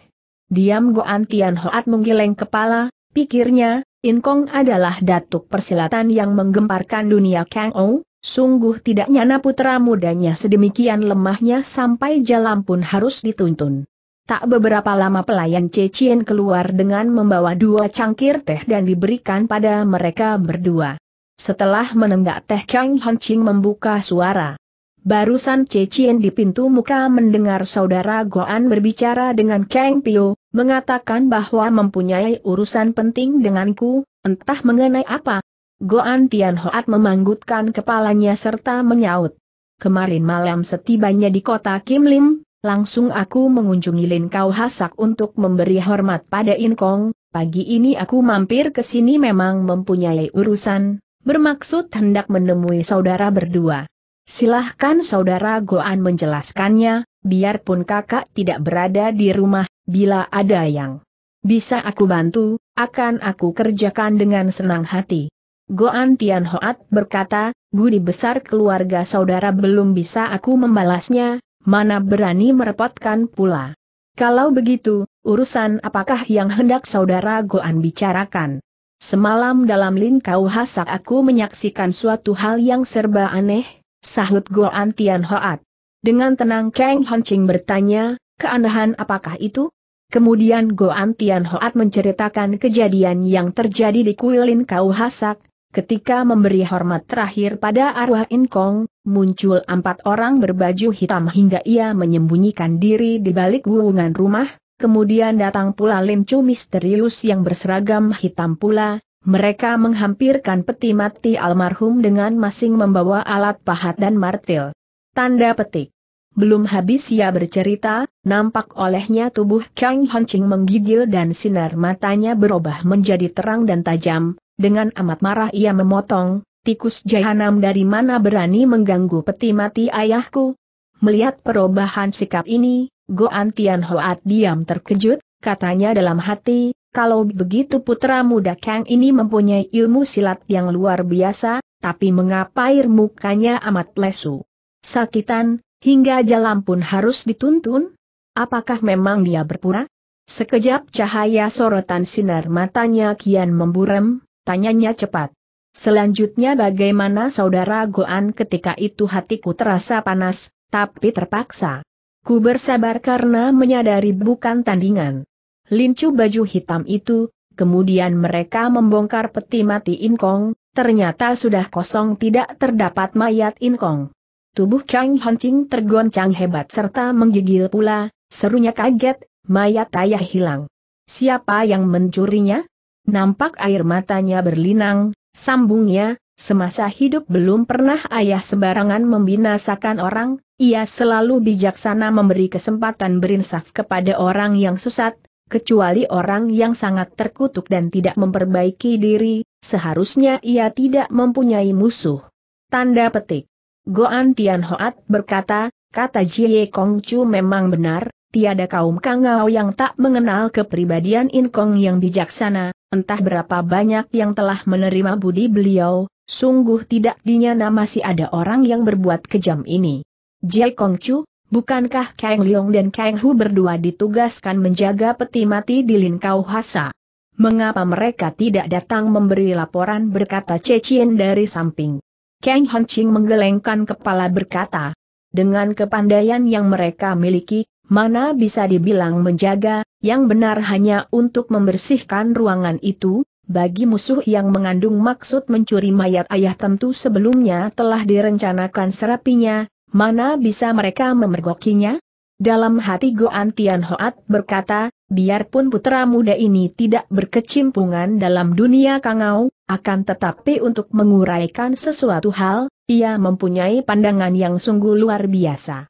A: Diam Goan Tian Hoat menggeleng kepala, pikirnya, Inkong adalah datuk persilatan yang menggemparkan dunia Kang Ou, sungguh tidak nyana putra mudanya sedemikian lemahnya sampai jalan pun harus dituntun. Tak beberapa lama pelayan Cecien keluar dengan membawa dua cangkir teh dan diberikan pada mereka berdua. Setelah menenggak teh Kang Hancing membuka suara. Barusan Cecien di pintu muka mendengar saudara Goan berbicara dengan Kang Pio, mengatakan bahwa mempunyai urusan penting denganku, entah mengenai apa. Goan Tian Hoat memanggutkan kepalanya serta menyaut. Kemarin malam setibanya di kota Kim Lim, Langsung aku mengunjungi Lin Kau Hasak untuk memberi hormat pada In Kong, pagi ini aku mampir ke sini memang mempunyai urusan, bermaksud hendak menemui saudara berdua. Silahkan saudara Goan menjelaskannya, biarpun kakak tidak berada di rumah, bila ada yang bisa aku bantu, akan aku kerjakan dengan senang hati. Goan Tian Hoat berkata, budi besar keluarga saudara belum bisa aku membalasnya, mana berani merepotkan pula. Kalau begitu, urusan apakah yang hendak saudara Goan bicarakan? Semalam dalam lingkau Hasak aku menyaksikan suatu hal yang serba aneh, sahut Goan Tian Hoat. Dengan tenang Kang Honching bertanya, keanehan apakah itu? Kemudian Goan Tian Hoat menceritakan kejadian yang terjadi di kuil lingkau Hasak, Ketika memberi hormat terakhir pada arwah Inkong, muncul empat orang berbaju hitam hingga ia menyembunyikan diri di balik wuungan rumah, kemudian datang pula lincu misterius yang berseragam hitam pula, mereka menghampirkan peti mati almarhum dengan masing membawa alat pahat dan martil. Tanda petik. Belum habis ia bercerita, nampak olehnya tubuh Kang Hancing menggigil dan sinar matanya berubah menjadi terang dan tajam, dengan amat marah ia memotong, tikus jahanam dari mana berani mengganggu peti mati ayahku? Melihat perubahan sikap ini, Goan Antian Hoat diam terkejut, katanya dalam hati, kalau begitu putra muda Kang ini mempunyai ilmu silat yang luar biasa, tapi mengapa air mukanya amat lesu? Sakitan, hingga jalan pun harus dituntun? Apakah memang dia berpura? Sekejap cahaya sorotan sinar matanya kian memburam. Tanyanya cepat. Selanjutnya bagaimana saudara Goan ketika itu hatiku terasa panas, tapi terpaksa. Ku bersabar karena menyadari bukan tandingan. Lincu baju hitam itu, kemudian mereka membongkar peti mati Inkong, ternyata sudah kosong tidak terdapat mayat Inkong. Tubuh Kang Hancing tergoncang hebat serta menggigil pula, serunya kaget, mayat ayah hilang. Siapa yang mencurinya? Nampak air matanya berlinang, sambungnya, semasa hidup belum pernah ayah sembarangan membinasakan orang, ia selalu bijaksana memberi kesempatan berinsaf kepada orang yang sesat, kecuali orang yang sangat terkutuk dan tidak memperbaiki diri, seharusnya ia tidak mempunyai musuh. Tanda petik. Goan Tian Hoat berkata, kata Jie Kong Chu memang benar, tiada kaum Kangao yang tak mengenal kepribadian Inkong yang bijaksana, entah berapa banyak yang telah menerima budi beliau, sungguh tidak dinyana masih ada orang yang berbuat kejam ini. Jai Kong Chu, bukankah Kang Leong dan Kang Hu berdua ditugaskan menjaga peti mati di Lin Kau Hasa? Mengapa mereka tidak datang memberi laporan berkata Cecien dari samping? Kang Ching menggelengkan kepala berkata, dengan kepandaian yang mereka miliki, mana bisa dibilang menjaga, yang benar hanya untuk membersihkan ruangan itu, bagi musuh yang mengandung maksud mencuri mayat ayah tentu sebelumnya telah direncanakan serapinya, mana bisa mereka memergokinya? Dalam hati Goan Tian Hoat berkata, biarpun putra muda ini tidak berkecimpungan dalam dunia kangau, akan tetapi untuk menguraikan sesuatu hal, ia mempunyai pandangan yang sungguh luar biasa.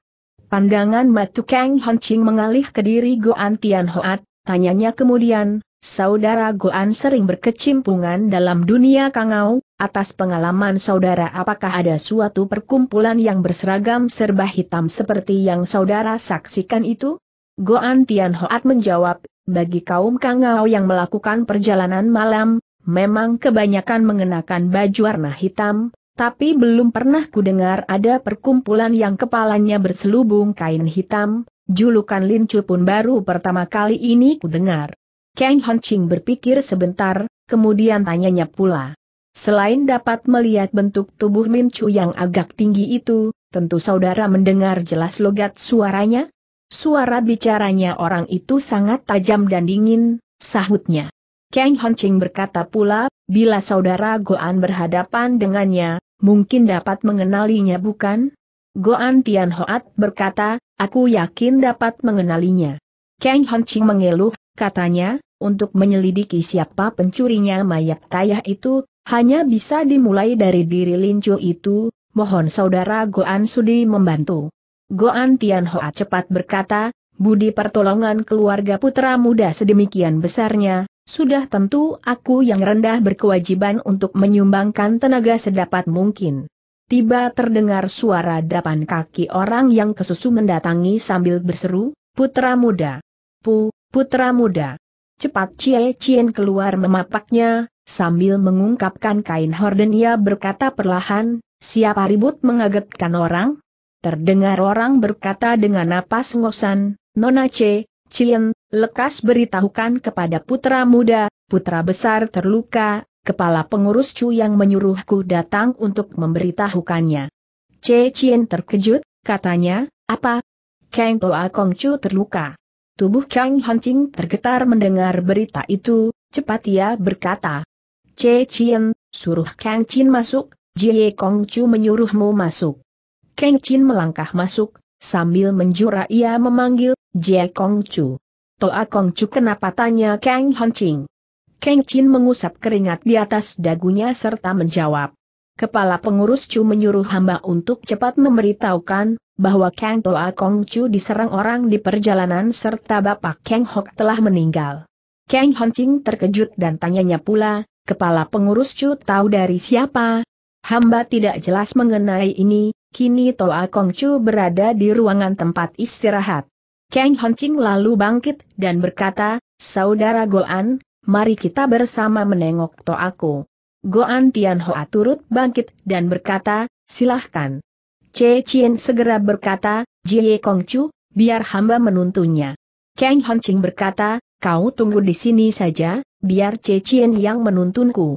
A: Pandangan Matu Kang Ching mengalih ke diri Goan Tian Hoat, tanyanya kemudian, saudara Goan sering berkecimpungan dalam dunia kangau, atas pengalaman saudara apakah ada suatu perkumpulan yang berseragam serba hitam seperti yang saudara saksikan itu? Goan Tian Hoat menjawab, bagi kaum kangau yang melakukan perjalanan malam, memang kebanyakan mengenakan baju warna hitam, tapi belum pernah kudengar ada perkumpulan yang kepalanya berselubung kain hitam, julukan Lin Chu pun baru pertama kali ini kudengar. Kang Hanching berpikir sebentar, kemudian tanyanya pula. Selain dapat melihat bentuk tubuh Chu yang agak tinggi itu, tentu saudara mendengar jelas logat suaranya? Suara bicaranya orang itu sangat tajam dan dingin, sahutnya. Kang Hanching berkata pula, bila saudara Goan berhadapan dengannya, mungkin dapat mengenalinya bukan? Goan Tian Hoat berkata, aku yakin dapat mengenalinya. Kang Hanching mengeluh, katanya, untuk menyelidiki siapa pencurinya mayat tayah itu, hanya bisa dimulai dari diri Lincu itu, mohon saudara Goan Sudi membantu. Goan Tian Hoat cepat berkata, budi pertolongan keluarga putra muda sedemikian besarnya, sudah tentu aku yang rendah berkewajiban untuk menyumbangkan tenaga sedapat mungkin. Tiba terdengar suara depan kaki orang yang kesusu mendatangi sambil berseru, Putra Muda! Pu, Putra Muda! Cepat Cie Cien keluar memapaknya, sambil mengungkapkan kain horden ia berkata perlahan, siapa ribut mengagetkan orang? Terdengar orang berkata dengan napas ngosan, Nona cie. Cien, lekas beritahukan kepada putra muda, putra besar terluka, kepala pengurus Chu yang menyuruhku datang untuk memberitahukannya. C. Cien terkejut, katanya, apa? Kang Toa Kong Chu terluka. Tubuh Kang Hancing tergetar mendengar berita itu, cepat ia berkata. C. Cien, suruh Kang Chin masuk, Jie Kong Chu menyuruhmu masuk. Kang Chin melangkah masuk, sambil menjura ia memanggil, Jie Kong Chu. Toa Kong Chu kenapa tanya Kang Ching? Kang Chin mengusap keringat di atas dagunya serta menjawab. Kepala pengurus Chu menyuruh hamba untuk cepat memberitahukan, bahwa Kang Toa Kong Chu diserang orang di perjalanan serta Bapak Kang Hok telah meninggal. Kang Ching terkejut dan tanyanya pula, kepala pengurus Chu tahu dari siapa? Hamba tidak jelas mengenai ini, kini Toa Kong Chu berada di ruangan tempat istirahat. Kang Hancing lalu bangkit dan berkata, Saudara Goan, mari kita bersama menengok Toaku. Goan Tianhoa turut bangkit dan berkata, silahkan. Che Chien segera berkata, Jie Kongcu, biar hamba menuntunnya. Kang Hancing berkata, kau tunggu di sini saja, biar Che Chien yang menuntunku.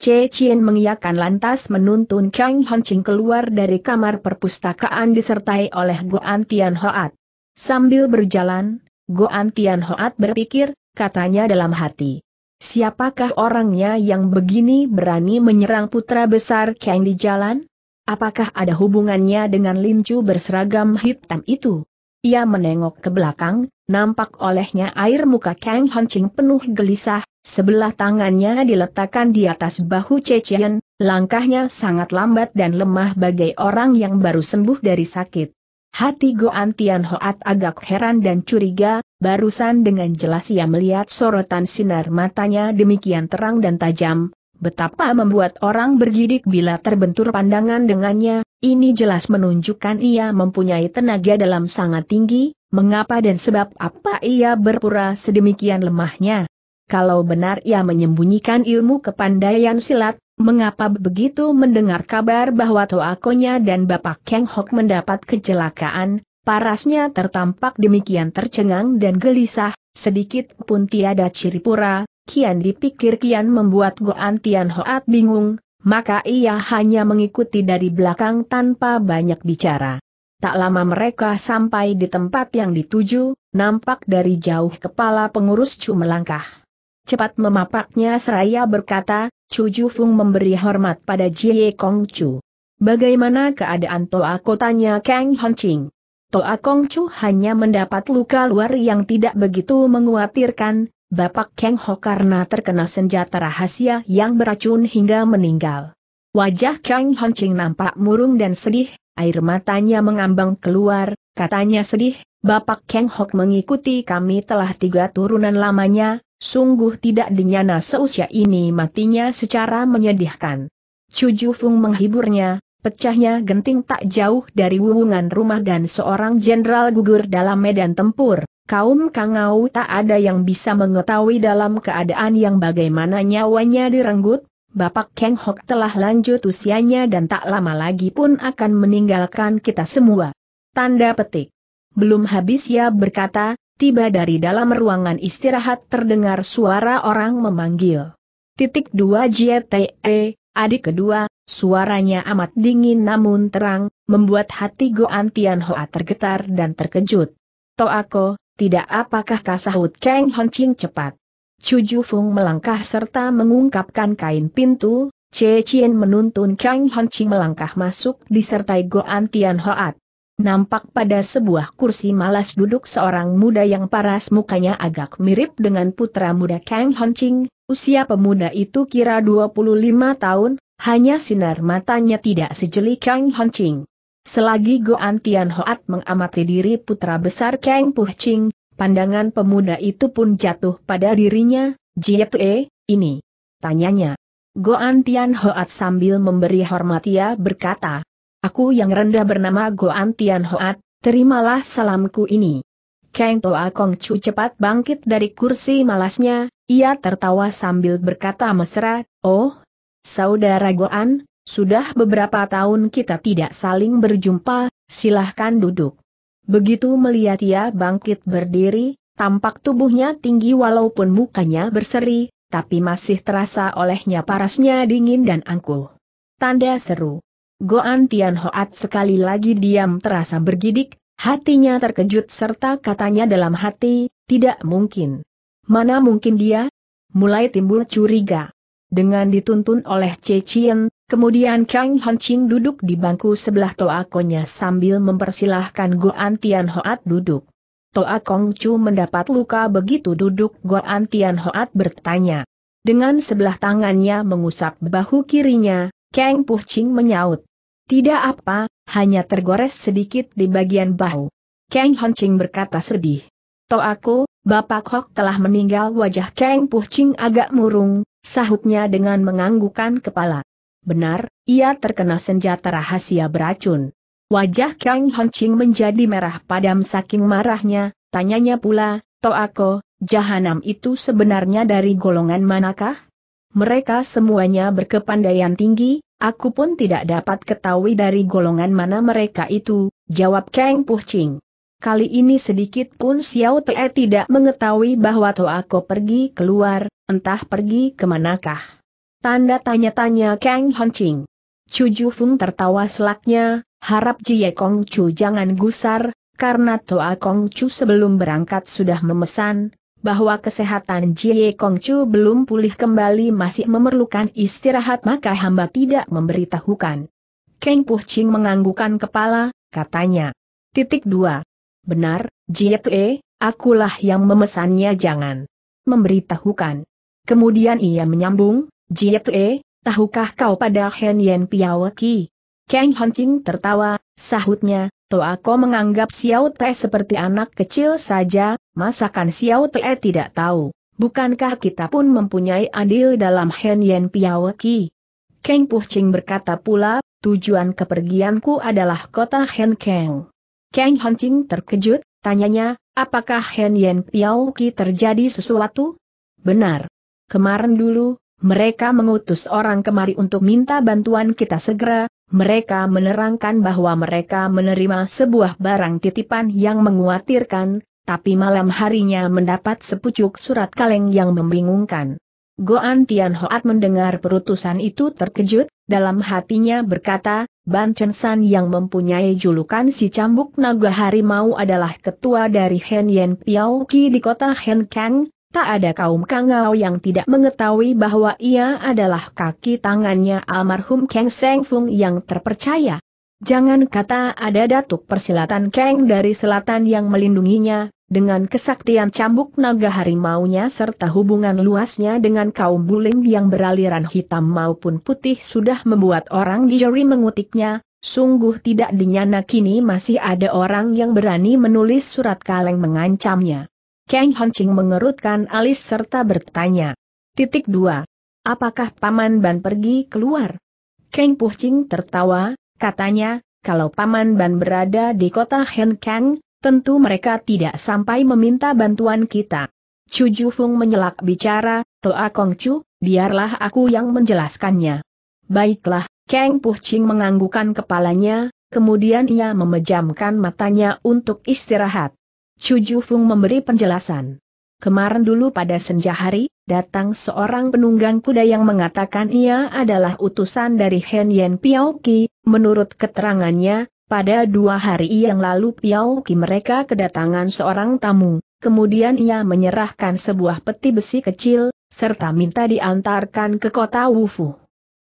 A: Che Chien mengiyakan lantas menuntun Kang Hancing keluar dari kamar perpustakaan disertai oleh Goan Tian Hoat. Sambil berjalan, Goan Tian Hoat berpikir, katanya dalam hati. Siapakah orangnya yang begini berani menyerang putra besar Kang di jalan? Apakah ada hubungannya dengan lincu berseragam hitam itu? Ia menengok ke belakang, nampak olehnya air muka Kang Hancing penuh gelisah, sebelah tangannya diletakkan di atas bahu Cecian, langkahnya sangat lambat dan lemah bagai orang yang baru sembuh dari sakit. Hati Goan Tian Hoat agak heran dan curiga, barusan dengan jelas ia melihat sorotan sinar matanya demikian terang dan tajam, betapa membuat orang bergidik bila terbentur pandangan dengannya, ini jelas menunjukkan ia mempunyai tenaga dalam sangat tinggi, mengapa dan sebab apa ia berpura sedemikian lemahnya. Kalau benar ia menyembunyikan ilmu kepandaian silat, mengapa begitu mendengar kabar bahwa toakonya dan Bapak Kang Hok mendapat kecelakaan, parasnya tertampak demikian tercengang dan gelisah, sedikit pun tiada ciri pura, kian dipikir kian membuat Goan Tian Hoat bingung, maka ia hanya mengikuti dari belakang tanpa banyak bicara. Tak lama mereka sampai di tempat yang dituju, nampak dari jauh kepala pengurus Cu melangkah cepat memapaknya seraya berkata, Chu Jufung memberi hormat pada Jie Kong Chu. Bagaimana keadaan Toa kotanya Kang Honching? Toa Kong Chu hanya mendapat luka luar yang tidak begitu menguatirkan, Bapak Kang Ho karena terkena senjata rahasia yang beracun hingga meninggal. Wajah Kang Honching nampak murung dan sedih, air matanya mengambang keluar, katanya sedih, Bapak Kang Hok mengikuti kami telah tiga turunan lamanya, Sungguh tidak dinyana seusia ini matinya secara menyedihkan. Cuju Fung menghiburnya, pecahnya genting tak jauh dari wuwungan rumah dan seorang jenderal gugur dalam medan tempur. Kaum Kangau tak ada yang bisa mengetahui dalam keadaan yang bagaimana nyawanya direnggut, Bapak Kang Hok telah lanjut usianya dan tak lama lagi pun akan meninggalkan kita semua. Tanda petik. Belum habis ya berkata, tiba dari dalam ruangan istirahat terdengar suara orang memanggil. Titik 2 JTE, adik kedua, suaranya amat dingin namun terang, membuat hati Goan Tian tergetar dan terkejut. Toako, tidak apakah kasahut Kang Hongqing cepat. Chu Fung melangkah serta mengungkapkan kain pintu, Che Chien menuntun Kang Hongqing melangkah masuk disertai Goan Tian Hoat. Nampak pada sebuah kursi malas duduk seorang muda yang paras mukanya agak mirip dengan putra muda Kang Honching, usia pemuda itu kira 25 tahun, hanya sinar matanya tidak sejeli Kang Honching. Selagi Goan Tian Hoat mengamati diri putra besar Kang Ching, pandangan pemuda itu pun jatuh pada dirinya, Jie ini. Tanyanya. Goan Tian Hoat sambil memberi hormat ia berkata, Aku yang rendah bernama Goan Tian Hoat, terimalah salamku ini. Kang Toa Kong Chu cepat bangkit dari kursi malasnya, ia tertawa sambil berkata mesra, Oh, Saudara Goan, sudah beberapa tahun kita tidak saling berjumpa, silahkan duduk. Begitu melihat ia bangkit berdiri, tampak tubuhnya tinggi walaupun mukanya berseri, tapi masih terasa olehnya parasnya dingin dan angkuh. Tanda seru. Goan Tian Hoat sekali lagi diam terasa bergidik, hatinya terkejut serta katanya dalam hati, tidak mungkin. Mana mungkin dia? Mulai timbul curiga. Dengan dituntun oleh Chien, kemudian Kang Ching duduk di bangku sebelah Toakonya sambil mempersilahkan Goan Tian Hoat duduk. Toa Chu mendapat luka begitu duduk Goan Tian Hoat bertanya. Dengan sebelah tangannya mengusap bahu kirinya, Kang Puh Ching menyaut. Tidak apa, hanya tergores sedikit di bagian bahu. Kang Honching berkata sedih. To aku, Bapak Hok telah meninggal wajah Kang Puhcing agak murung, sahutnya dengan menganggukan kepala. Benar, ia terkena senjata rahasia beracun. Wajah Kang Honching menjadi merah padam saking marahnya, tanyanya pula, To aku, jahanam itu sebenarnya dari golongan manakah? Mereka semuanya berkepandaian tinggi, aku pun tidak dapat ketahui dari golongan mana mereka itu, jawab Kang Puching. Kali ini sedikit pun Xiao Te tidak mengetahui bahwa Toa Toako pergi keluar, entah pergi kemanakah. Tanda tanya-tanya Kang Honching. Chu Fung tertawa selaknya, harap Jie Kong Chu jangan gusar, karena Toa Kong Chu sebelum berangkat sudah memesan, bahwa kesehatan Jie Kongcu belum pulih kembali masih memerlukan istirahat maka hamba tidak memberitahukan. Keng Puh Ching menganggukan kepala, katanya. Titik 2. Benar, Jie Tue, akulah yang memesannya jangan memberitahukan. Kemudian ia menyambung, Jie Tue, tahukah kau pada Hen Yen Ki, Kang Hunting tertawa, sahutnya, toh aku menganggap Xiao Te seperti anak kecil saja, masakan Xiao Te tidak tahu. Bukankah kita pun mempunyai adil dalam Hen Yen Piao Ki? Kang Puching berkata pula, tujuan kepergianku adalah kota Hen Kang. Kang Hunting terkejut, tanyanya, apakah Hen Yen Piao Ki terjadi sesuatu? Benar. Kemarin dulu, mereka mengutus orang kemari untuk minta bantuan kita segera, mereka menerangkan bahwa mereka menerima sebuah barang titipan yang menguatirkan, tapi malam harinya mendapat sepucuk surat kaleng yang membingungkan. Goan Tian Hoat mendengar perutusan itu terkejut, dalam hatinya berkata, Ban Chen San yang mempunyai julukan si cambuk naga harimau adalah ketua dari Hen Yen Piao Ki di kota Hen Kang, tak ada kaum kangau yang tidak mengetahui bahwa ia adalah kaki tangannya almarhum Kang Seng Fung yang terpercaya. Jangan kata ada datuk persilatan Kang dari selatan yang melindunginya, dengan kesaktian cambuk naga harimaunya serta hubungan luasnya dengan kaum buling yang beraliran hitam maupun putih sudah membuat orang di jari mengutiknya, sungguh tidak dinyana kini masih ada orang yang berani menulis surat kaleng mengancamnya. Kang Hancing mengerutkan alis serta bertanya. Titik 2. Apakah Paman Ban pergi keluar? Kang Puching tertawa, katanya, kalau Paman Ban berada di kota Henkang, tentu mereka tidak sampai meminta bantuan kita. Chu Ju Jufung menyelak bicara, Toa ah Chu, biarlah aku yang menjelaskannya. Baiklah, Kang Puching menganggukan kepalanya, kemudian ia memejamkan matanya untuk istirahat. Chu Jufung memberi penjelasan. Kemarin dulu pada senja hari, datang seorang penunggang kuda yang mengatakan ia adalah utusan dari Hen Yen Piao Ki, menurut keterangannya, pada dua hari yang lalu Piao Ki mereka kedatangan seorang tamu, kemudian ia menyerahkan sebuah peti besi kecil, serta minta diantarkan ke kota Wufu.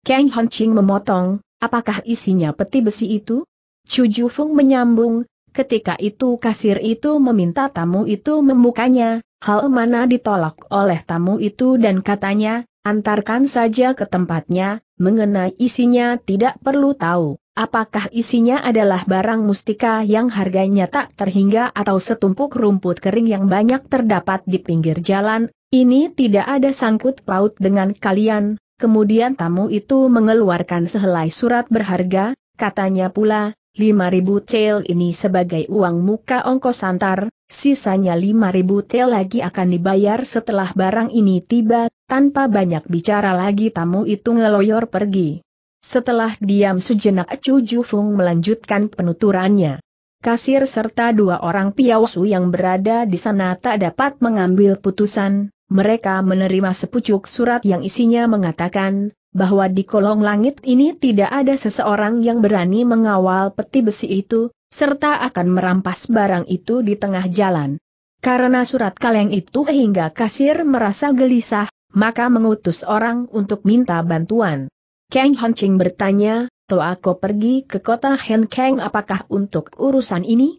A: Kang Hon Ching memotong, apakah isinya peti besi itu? Chu Jufung menyambung, Ketika itu kasir itu meminta tamu itu memukanya, hal mana ditolak oleh tamu itu dan katanya, antarkan saja ke tempatnya, mengenai isinya tidak perlu tahu. Apakah isinya adalah barang mustika yang harganya tak terhingga atau setumpuk rumput kering yang banyak terdapat di pinggir jalan, ini tidak ada sangkut paut dengan kalian. Kemudian tamu itu mengeluarkan sehelai surat berharga, katanya pula, 5.000 tel ini sebagai uang muka ongkos antar, sisanya 5.000 tel lagi akan dibayar setelah barang ini tiba, tanpa banyak bicara lagi tamu itu ngeloyor pergi. Setelah diam sejenak Chu Jufung melanjutkan penuturannya. Kasir serta dua orang piawasu yang berada di sana tak dapat mengambil putusan, mereka menerima sepucuk surat yang isinya mengatakan, bahwa di kolong langit ini tidak ada seseorang yang berani mengawal peti besi itu, serta akan merampas barang itu di tengah jalan. Karena surat kaleng itu hingga kasir merasa gelisah, maka mengutus orang untuk minta bantuan. Kang Hancing bertanya, Toa aku pergi ke kota Henkeng apakah untuk urusan ini?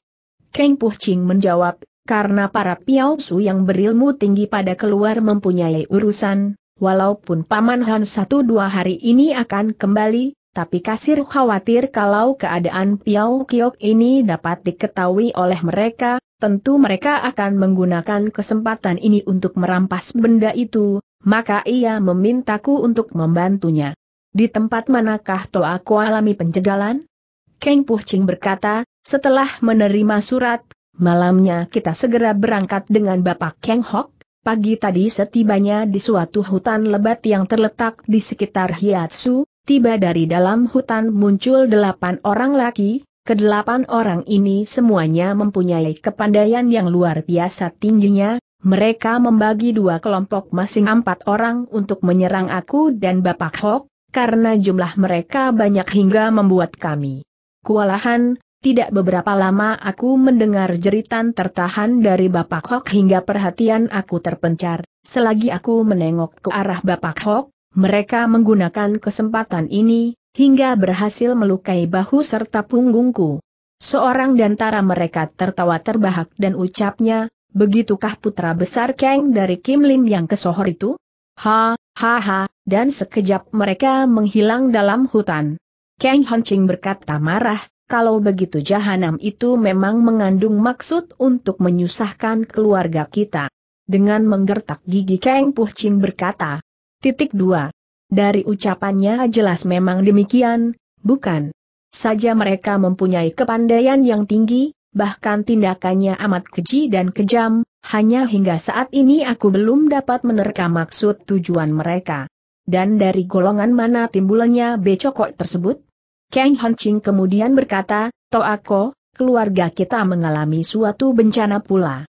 A: Kang puching menjawab, karena para piausu yang berilmu tinggi pada keluar mempunyai urusan, Walaupun Paman Han satu dua hari ini akan kembali, tapi kasir khawatir kalau keadaan Piao Kiok ini dapat diketahui oleh mereka, tentu mereka akan menggunakan kesempatan ini untuk merampas benda itu, maka ia memintaku untuk membantunya. Di tempat manakah toa aku alami penjagalan? Keng Puching berkata, setelah menerima surat, malamnya kita segera berangkat dengan Bapak Keng Hok, Pagi tadi setibanya di suatu hutan lebat yang terletak di sekitar Hiatsu, tiba dari dalam hutan muncul delapan orang laki, kedelapan orang ini semuanya mempunyai kepandaian yang luar biasa tingginya, mereka membagi dua kelompok masing empat orang untuk menyerang aku dan Bapak Hok, karena jumlah mereka banyak hingga membuat kami kewalahan, tidak beberapa lama aku mendengar jeritan tertahan dari Bapak Hok hingga perhatian aku terpencar. Selagi aku menengok ke arah Bapak Hok, mereka menggunakan kesempatan ini, hingga berhasil melukai bahu serta punggungku. Seorang dantara mereka tertawa terbahak dan ucapnya, begitukah putra besar Kang dari Kim Lim yang kesohor itu? Ha, ha ha, dan sekejap mereka menghilang dalam hutan. Kang Hancing berkata marah, kalau begitu jahanam itu memang mengandung maksud untuk menyusahkan keluarga kita. Dengan menggertak gigi Kang Puh Chin berkata. Titik dua. Dari ucapannya jelas memang demikian, bukan? Saja mereka mempunyai kepandaian yang tinggi, bahkan tindakannya amat keji dan kejam, hanya hingga saat ini aku belum dapat menerka maksud tujuan mereka. Dan dari golongan mana timbulnya becokok tersebut? Kang Ching kemudian berkata, Toako, keluarga kita mengalami suatu bencana pula.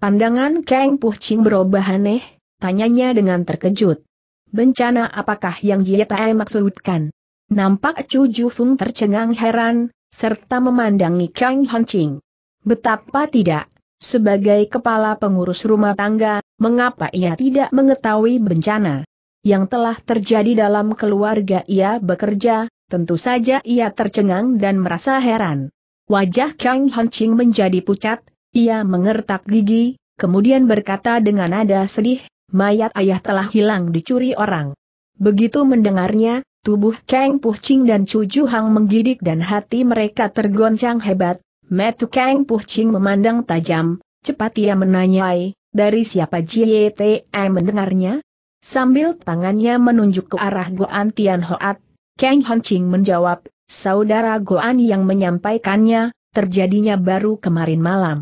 A: Pandangan Kang Puching berubah aneh, tanyanya dengan terkejut. Bencana apakah yang Jietae maksudkan? Nampak Chu Jufung tercengang heran, serta memandangi Kang Ching. Betapa tidak, sebagai kepala pengurus rumah tangga, mengapa ia tidak mengetahui bencana yang telah terjadi dalam keluarga ia bekerja, Tentu saja ia tercengang dan merasa heran. Wajah Kang Hanching menjadi pucat, ia mengertak gigi, kemudian berkata dengan nada sedih, mayat ayah telah hilang dicuri orang. Begitu mendengarnya, tubuh Kang Puching dan Chu Hang menggidik dan hati mereka tergoncang hebat, metu Kang Puching memandang tajam, cepat ia menanyai, dari siapa JTE mendengarnya? Sambil tangannya menunjuk ke arah Goan Tian Hoat, Kang Hanching menjawab, saudara Goan yang menyampaikannya, terjadinya baru kemarin malam.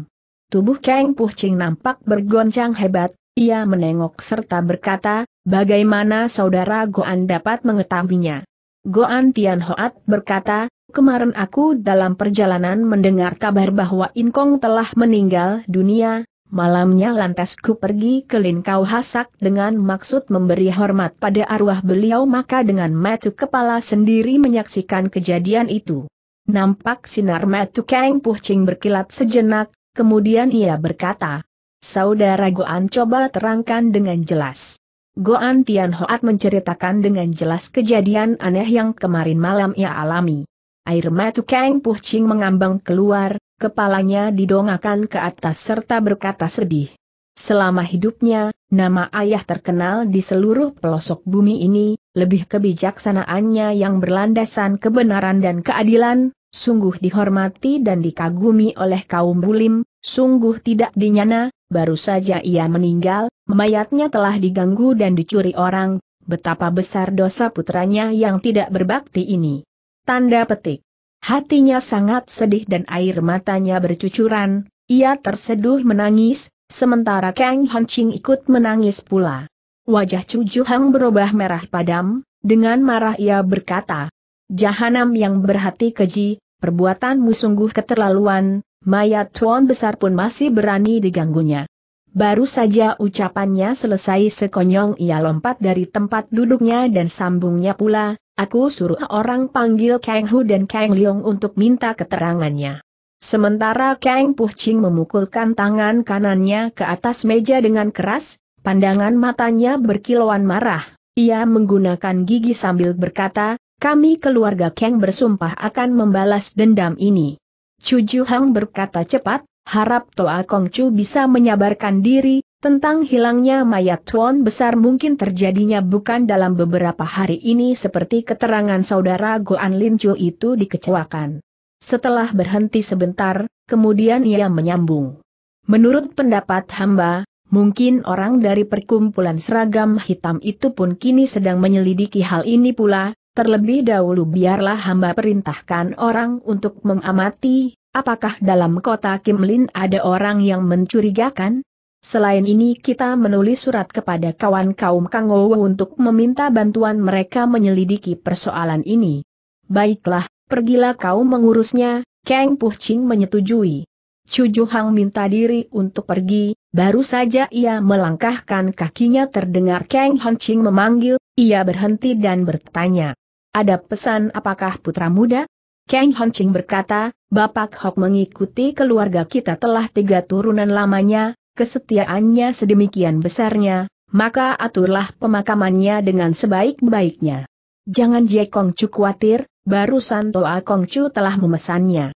A: Tubuh Kang Puching nampak bergoncang hebat, ia menengok serta berkata, bagaimana saudara Goan dapat mengetahuinya. Goan Tian Hoat berkata, kemarin aku dalam perjalanan mendengar kabar bahwa Inkong telah meninggal dunia, Malamnya lantas ku pergi ke Linkau Hasak dengan maksud memberi hormat pada arwah beliau maka dengan metu kepala sendiri menyaksikan kejadian itu. Nampak sinar metu Kang puching berkilat sejenak, kemudian ia berkata, Saudara Goan coba terangkan dengan jelas. Goan Tian Hoat menceritakan dengan jelas kejadian aneh yang kemarin malam ia alami. Air metu Kang puching mengambang keluar, kepalanya didongakan ke atas serta berkata sedih. Selama hidupnya, nama ayah terkenal di seluruh pelosok bumi ini, lebih kebijaksanaannya yang berlandasan kebenaran dan keadilan, sungguh dihormati dan dikagumi oleh kaum bulim, sungguh tidak dinyana, baru saja ia meninggal, mayatnya telah diganggu dan dicuri orang, betapa besar dosa putranya yang tidak berbakti ini. Tanda petik. Hatinya sangat sedih dan air matanya bercucuran, ia terseduh menangis, sementara Kang Ching ikut menangis pula. Wajah Chu Hang berubah merah padam, dengan marah ia berkata, Jahanam yang berhati keji, perbuatanmu sungguh keterlaluan, mayat tuan besar pun masih berani diganggunya. Baru saja ucapannya selesai sekonyong ia lompat dari tempat duduknya dan sambungnya pula, Aku suruh orang panggil Kang Hu dan Kang Leong untuk minta keterangannya. Sementara Kang Ching memukulkan tangan kanannya ke atas meja dengan keras, pandangan matanya berkilauan marah. Ia menggunakan gigi sambil berkata, kami keluarga Kang bersumpah akan membalas dendam ini. Chu Ju Hang berkata cepat, harap Toa Kong Chu bisa menyabarkan diri, tentang hilangnya mayat Tuan besar mungkin terjadinya bukan dalam beberapa hari ini seperti keterangan saudara Goan Lin Chu itu dikecewakan. Setelah berhenti sebentar, kemudian ia menyambung. Menurut pendapat hamba, mungkin orang dari perkumpulan seragam hitam itu pun kini sedang menyelidiki hal ini pula, terlebih dahulu biarlah hamba perintahkan orang untuk mengamati, apakah dalam kota Kimlin ada orang yang mencurigakan? Selain ini kita menulis surat kepada kawan kaum Kangowo untuk meminta bantuan mereka menyelidiki persoalan ini. Baiklah, pergilah kau mengurusnya, Kang Puching menyetujui. Chu Juhang minta diri untuk pergi, baru saja ia melangkahkan kakinya terdengar Kang Hanching memanggil, ia berhenti dan bertanya. Ada pesan apakah putra muda? Kang Hongqing berkata, Bapak Hok mengikuti keluarga kita telah tiga turunan lamanya, kesetiaannya sedemikian besarnya, maka aturlah pemakamannya dengan sebaik-baiknya. Jangan Jie Kong Chu khawatir, barusan Toa Kong Chu telah memesannya.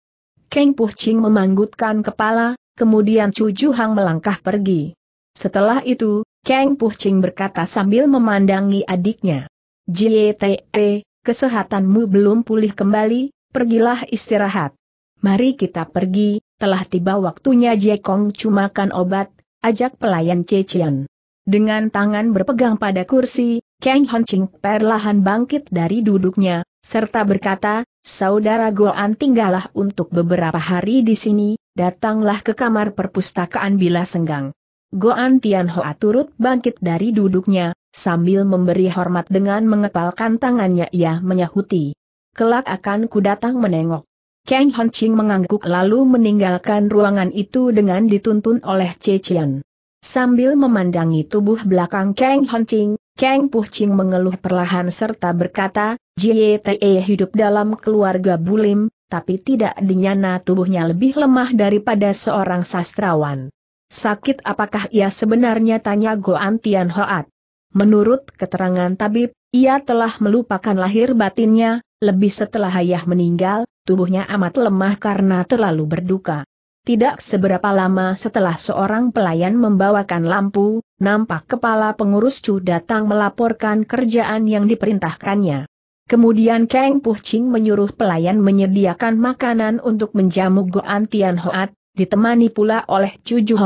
A: Keng Puh Ching memanggutkan kepala, kemudian Chu Ju Hang melangkah pergi. Setelah itu, Keng Puh Ching berkata sambil memandangi adiknya. Jie JTE, kesehatanmu belum pulih kembali, pergilah istirahat. Mari kita pergi, telah tiba waktunya Jekong cumakan obat, ajak pelayan Cecian. Dengan tangan berpegang pada kursi, Kang Hon Ching perlahan bangkit dari duduknya, serta berkata, Saudara Goan tinggallah untuk beberapa hari di sini, datanglah ke kamar perpustakaan bila senggang. Goan Tianhoa turut bangkit dari duduknya, sambil memberi hormat dengan mengepalkan tangannya ia menyahuti. Kelak akan ku datang menengok. Kang Hanching mengangguk lalu meninggalkan ruangan itu dengan dituntun oleh Cecian. Sambil memandangi tubuh belakang Kang Hanching, Kang Puching mengeluh perlahan serta berkata, "Jie JTE hidup dalam keluarga bulim, tapi tidak dinyana tubuhnya lebih lemah daripada seorang sastrawan. Sakit apakah ia sebenarnya tanya Goan Tian Hoat. Menurut keterangan tabib, ia telah melupakan lahir batinnya, lebih setelah ayah meninggal, tubuhnya amat lemah karena terlalu berduka. Tidak seberapa lama setelah seorang pelayan membawakan lampu, nampak kepala pengurus Chu datang melaporkan kerjaan yang diperintahkannya. Kemudian Kang Puh menyuruh pelayan menyediakan makanan untuk menjamu Goan Tian Hoat, ditemani pula oleh Chu Ju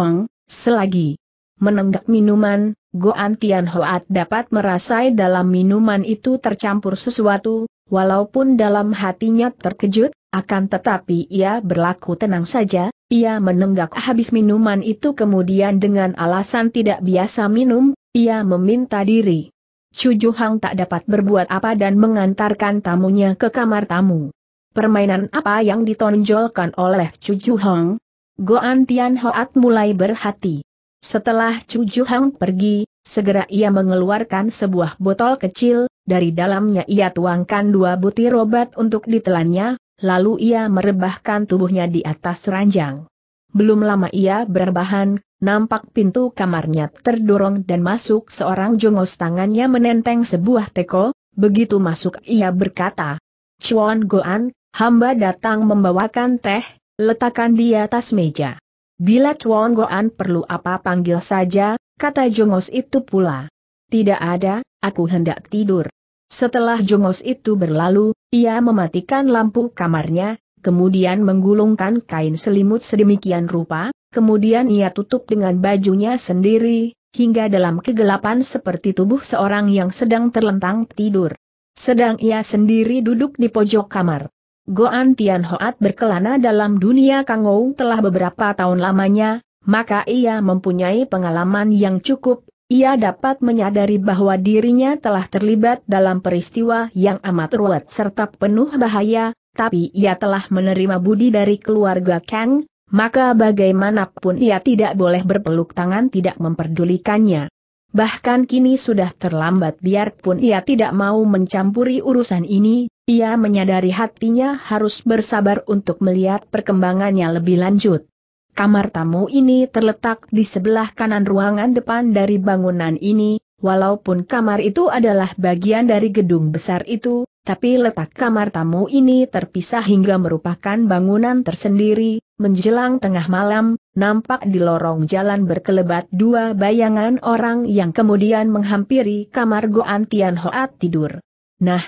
A: selagi menenggak minuman, Goan Tian Hoat dapat merasai dalam minuman itu tercampur sesuatu, walaupun dalam hatinya terkejut, akan tetapi ia berlaku tenang saja, ia menenggak habis minuman itu kemudian dengan alasan tidak biasa minum, ia meminta diri. Chu Juhang tak dapat berbuat apa dan mengantarkan tamunya ke kamar tamu. Permainan apa yang ditonjolkan oleh Chu Juhang? Goan Tian Hoat mulai berhati. Setelah Chu Juhang pergi, segera ia mengeluarkan sebuah botol kecil, dari dalamnya ia tuangkan dua butir obat untuk ditelannya, lalu ia merebahkan tubuhnya di atas ranjang. Belum lama ia berbahan, nampak pintu kamarnya terdorong dan masuk seorang jongos tangannya menenteng sebuah teko, begitu masuk ia berkata, Chuan Goan, hamba datang membawakan teh, letakkan di atas meja. Bila Tuan Goan perlu apa panggil saja, kata Jongos itu pula. Tidak ada, aku hendak tidur. Setelah Jongos itu berlalu, ia mematikan lampu kamarnya, kemudian menggulungkan kain selimut sedemikian rupa, kemudian ia tutup dengan bajunya sendiri, hingga dalam kegelapan seperti tubuh seorang yang sedang terlentang tidur. Sedang ia sendiri duduk di pojok kamar. Goan Tian Hoat berkelana dalam dunia Kangou telah beberapa tahun lamanya, maka ia mempunyai pengalaman yang cukup, ia dapat menyadari bahwa dirinya telah terlibat dalam peristiwa yang amat ruwet serta penuh bahaya, tapi ia telah menerima budi dari keluarga Kang, maka bagaimanapun ia tidak boleh berpeluk tangan tidak memperdulikannya. Bahkan kini sudah terlambat biarpun ia tidak mau mencampuri urusan ini, ia menyadari hatinya harus bersabar untuk melihat perkembangannya lebih lanjut. Kamar tamu ini terletak di sebelah kanan ruangan depan dari bangunan ini, walaupun kamar itu adalah bagian dari gedung besar itu, tapi letak kamar tamu ini terpisah hingga merupakan bangunan tersendiri, menjelang tengah malam, nampak di lorong jalan berkelebat dua bayangan orang yang kemudian menghampiri kamar Goan Tian Hoat tidur. Nah,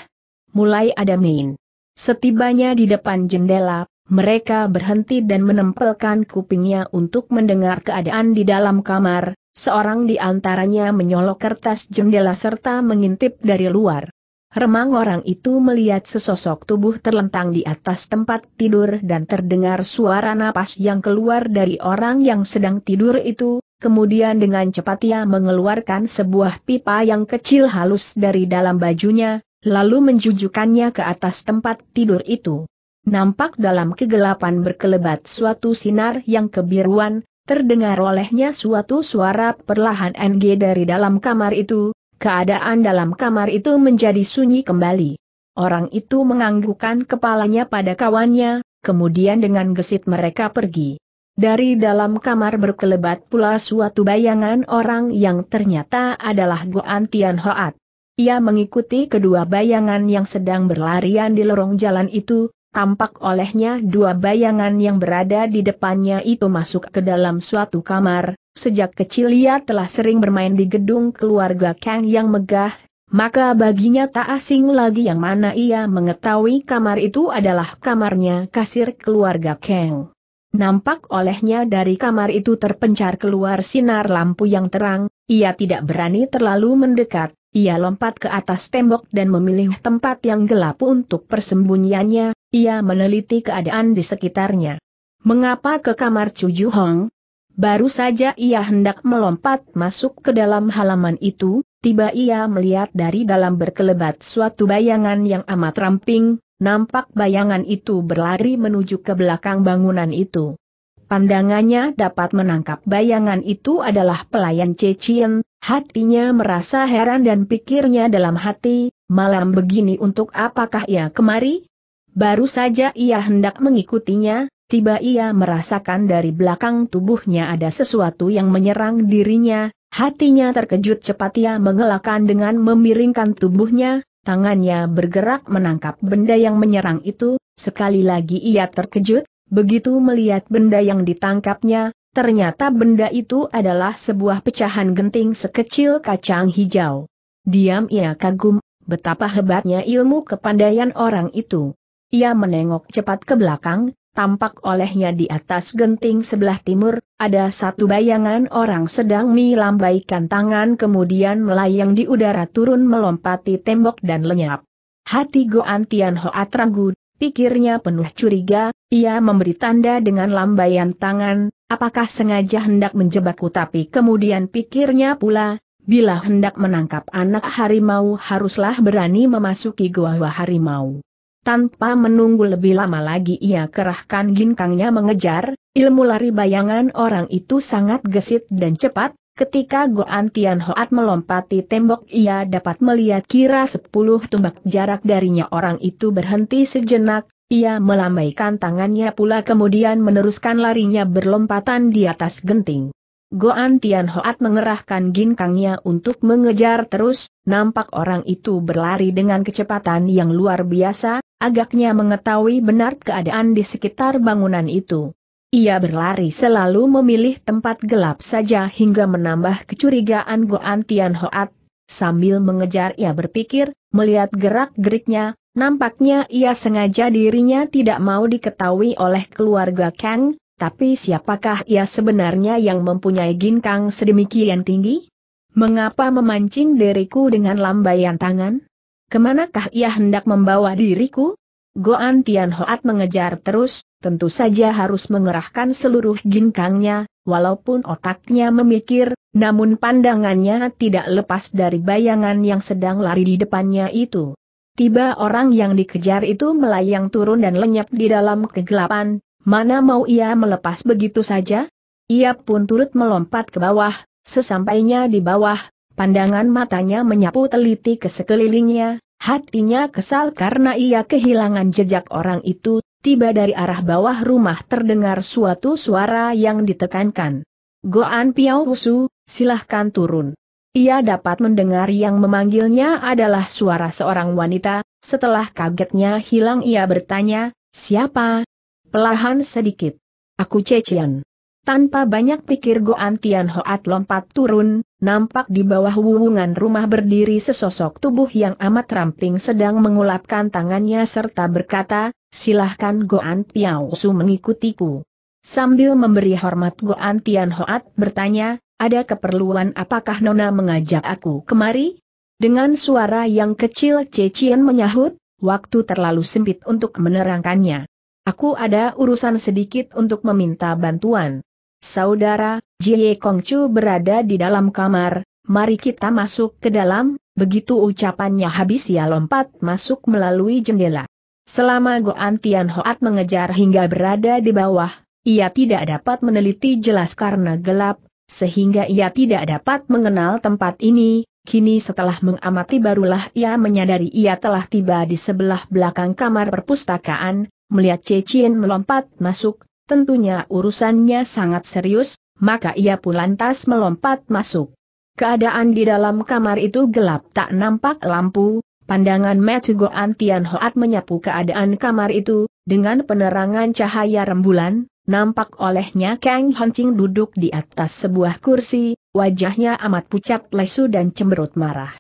A: mulai ada main. Setibanya di depan jendela, mereka berhenti dan menempelkan kupingnya untuk mendengar keadaan di dalam kamar, seorang di antaranya menyolok kertas jendela serta mengintip dari luar. Remang orang itu melihat sesosok tubuh terlentang di atas tempat tidur dan terdengar suara napas yang keluar dari orang yang sedang tidur itu, kemudian dengan cepat ia mengeluarkan sebuah pipa yang kecil halus dari dalam bajunya, lalu menjujukannya ke atas tempat tidur itu. Nampak dalam kegelapan berkelebat suatu sinar yang kebiruan, terdengar olehnya suatu suara perlahan NG dari dalam kamar itu, keadaan dalam kamar itu menjadi sunyi kembali. Orang itu menganggukkan kepalanya pada kawannya, kemudian dengan gesit mereka pergi. Dari dalam kamar berkelebat pula suatu bayangan orang yang ternyata adalah Goan Tian Hoat. Ia mengikuti kedua bayangan yang sedang berlarian di lorong jalan itu, tampak olehnya dua bayangan yang berada di depannya itu masuk ke dalam suatu kamar, Sejak kecil ia telah sering bermain di gedung keluarga Kang yang megah, maka baginya tak asing lagi yang mana ia mengetahui kamar itu adalah kamarnya kasir keluarga Kang. Nampak olehnya dari kamar itu terpencar keluar sinar lampu yang terang, ia tidak berani terlalu mendekat, ia lompat ke atas tembok dan memilih tempat yang gelap untuk persembunyiannya, ia meneliti keadaan di sekitarnya. Mengapa ke kamar Cuju Hong? Baru saja ia hendak melompat masuk ke dalam halaman itu, tiba ia melihat dari dalam berkelebat suatu bayangan yang amat ramping, nampak bayangan itu berlari menuju ke belakang bangunan itu. Pandangannya dapat menangkap bayangan itu adalah pelayan Cecien, hatinya merasa heran dan pikirnya dalam hati, malam begini untuk apakah ia kemari? Baru saja ia hendak mengikutinya, tiba-tiba ia merasakan dari belakang tubuhnya ada sesuatu yang menyerang dirinya, hatinya terkejut cepat ia mengelakkan dengan memiringkan tubuhnya, tangannya bergerak menangkap benda yang menyerang itu, sekali lagi ia terkejut, begitu melihat benda yang ditangkapnya, ternyata benda itu adalah sebuah pecahan genting sekecil kacang hijau. Diam ia kagum, betapa hebatnya ilmu kepandaian orang itu. Ia menengok cepat ke belakang, tampak olehnya di atas genting sebelah timur, ada satu bayangan orang sedang melambaikan tangan kemudian melayang di udara turun melompati tembok dan lenyap. Hati Goan Tian Hoat ragu, pikirnya penuh curiga, ia memberi tanda dengan lambaian tangan, apakah sengaja hendak menjebakku tapi kemudian pikirnya pula, bila hendak menangkap anak harimau haruslah berani memasuki goa harimau. Tanpa menunggu lebih lama lagi ia kerahkan ginkangnya mengejar, ilmu lari bayangan orang itu sangat gesit dan cepat, ketika Goan Tian melompati tembok ia dapat melihat kira sepuluh tumbak jarak darinya orang itu berhenti sejenak, ia melambaikan tangannya pula kemudian meneruskan larinya berlompatan di atas genting. Goan Tian Hoat mengerahkan ginkangnya untuk mengejar terus, nampak orang itu berlari dengan kecepatan yang luar biasa, agaknya mengetahui benar keadaan di sekitar bangunan itu. Ia berlari selalu memilih tempat gelap saja hingga menambah kecurigaan Goan Tian Hoat. Sambil mengejar ia berpikir, melihat gerak-geriknya, nampaknya ia sengaja dirinya tidak mau diketahui oleh keluarga Kang, tapi siapakah ia sebenarnya yang mempunyai ginkang sedemikian tinggi? Mengapa memancing diriku dengan lambaian tangan? Kemanakah ia hendak membawa diriku? Goan Tian Hoat mengejar terus, tentu saja harus mengerahkan seluruh ginkangnya, walaupun otaknya memikir, namun pandangannya tidak lepas dari bayangan yang sedang lari di depannya itu. Tiba orang yang dikejar itu melayang turun dan lenyap di dalam kegelapan, Mana mau ia melepas begitu saja? Ia pun turut melompat ke bawah, sesampainya di bawah, pandangan matanya menyapu teliti ke sekelilingnya, hatinya kesal karena ia kehilangan jejak orang itu, tiba dari arah bawah rumah terdengar suatu suara yang ditekankan. Goan Piao Rusu, silahkan turun. Ia dapat mendengar yang memanggilnya adalah suara seorang wanita, setelah kagetnya hilang ia bertanya, siapa, Pelahan sedikit. Aku Cecian. Tanpa banyak pikir Goan Tian lompat turun, nampak di bawah wuwungan rumah berdiri sesosok tubuh yang amat ramping sedang mengulapkan tangannya serta berkata, silahkan Goan Piao mengikutiku. Sambil memberi hormat Goan Tian bertanya, ada keperluan apakah Nona mengajak aku kemari? Dengan suara yang kecil Cecian menyahut, waktu terlalu sempit untuk menerangkannya. Aku ada urusan sedikit untuk meminta bantuan. Saudara, Jie Kongcu berada di dalam kamar, mari kita masuk ke dalam, begitu ucapannya habis ia lompat masuk melalui jendela. Selama Goan Tian Hoat mengejar hingga berada di bawah, ia tidak dapat meneliti jelas karena gelap, sehingga ia tidak dapat mengenal tempat ini, Kini setelah mengamati barulah ia menyadari ia telah tiba di sebelah belakang kamar perpustakaan, Melihat Cecien melompat masuk, tentunya urusannya sangat serius, maka ia pun lantas melompat masuk. Keadaan di dalam kamar itu gelap tak nampak lampu, pandangan Goan Antian Hoat menyapu keadaan kamar itu, dengan penerangan cahaya rembulan, nampak olehnya Kang Hancing duduk di atas sebuah kursi, wajahnya amat pucat lesu dan cemberut marah.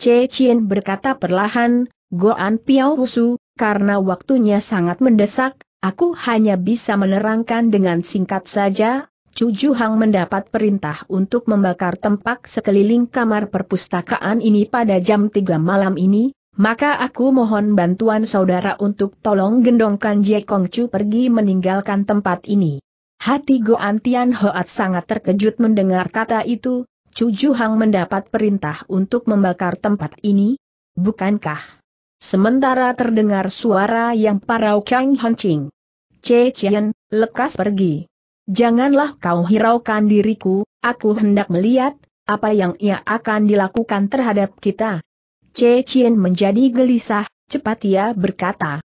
A: Cecin berkata perlahan, Goan Piao Rusu, karena waktunya sangat mendesak, aku hanya bisa menerangkan dengan singkat saja, Chu Juhang mendapat perintah untuk membakar tempat sekeliling kamar perpustakaan ini pada jam 3 malam ini, maka aku mohon bantuan saudara untuk tolong gendongkan Jie Chu pergi meninggalkan tempat ini. Hati Goan Tian Hoat sangat terkejut mendengar kata itu, Chu Juhang mendapat perintah untuk membakar tempat ini. Bukankah Sementara terdengar suara yang parau Kang Hancing. Che Chien, lekas pergi. Janganlah kau hiraukan diriku, aku hendak melihat, apa yang ia akan dilakukan terhadap kita. Che Chien menjadi gelisah, cepat ia berkata.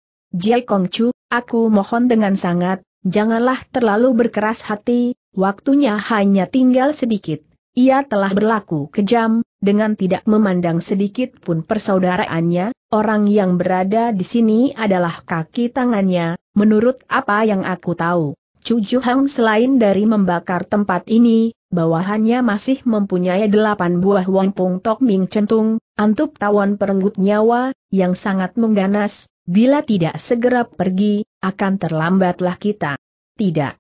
A: Kong Chu, aku mohon dengan sangat, janganlah terlalu berkeras hati, waktunya hanya tinggal sedikit. Ia telah berlaku kejam, dengan tidak memandang sedikit pun persaudaraannya, orang yang berada di sini adalah kaki tangannya, menurut apa yang aku tahu. Chu Juhang selain dari membakar tempat ini, bawahannya masih mempunyai delapan buah wampung tok ming centung, antup tawon perenggut nyawa, yang sangat mengganas, bila tidak segera pergi, akan terlambatlah kita. Tidak.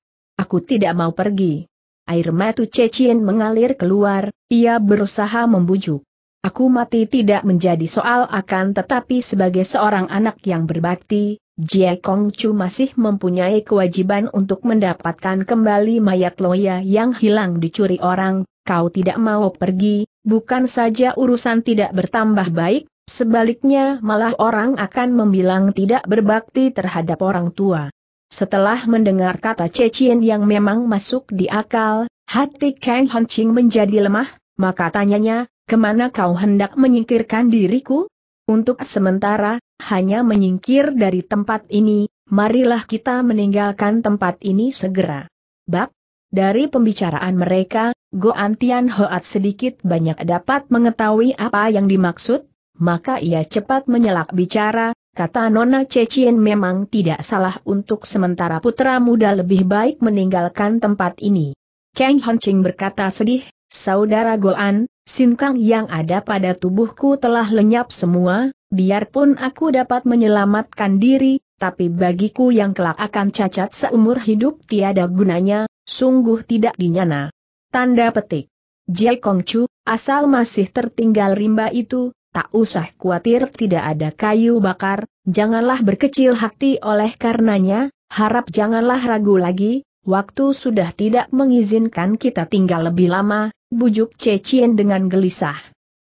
A: Aku tidak mau pergi. Air mata Cecien mengalir keluar, ia berusaha membujuk. Aku mati tidak menjadi soal akan tetapi sebagai seorang anak yang berbakti, Jie Kong Chu masih mempunyai kewajiban untuk mendapatkan kembali mayat Loya yang hilang dicuri orang, kau tidak mau pergi, bukan saja urusan tidak bertambah baik, sebaliknya malah orang akan membilang tidak berbakti terhadap orang tua. Setelah mendengar kata Cecien yang memang masuk di akal, hati Kang Hancing menjadi lemah, maka tanyanya, kemana kau hendak menyingkirkan diriku? Untuk sementara, hanya menyingkir dari tempat ini, marilah kita meninggalkan tempat ini segera. Bab, dari pembicaraan mereka, Go Antian Hoat sedikit banyak dapat mengetahui apa yang dimaksud, maka ia cepat menyelak bicara, Kata Nona Cecien memang tidak salah untuk sementara putra muda lebih baik meninggalkan tempat ini. Kang Hanching berkata sedih, Saudara Goan, sinkang yang ada pada tubuhku telah lenyap semua, biarpun aku dapat menyelamatkan diri, tapi bagiku yang kelak akan cacat seumur hidup tiada gunanya, sungguh tidak dinyana. Tanda petik. Jai Kongcu, asal masih tertinggal rimba itu, tak usah khawatir tidak ada kayu bakar, janganlah berkecil hati oleh karenanya, harap janganlah ragu lagi, waktu sudah tidak mengizinkan kita tinggal lebih lama, bujuk Cecien dengan gelisah.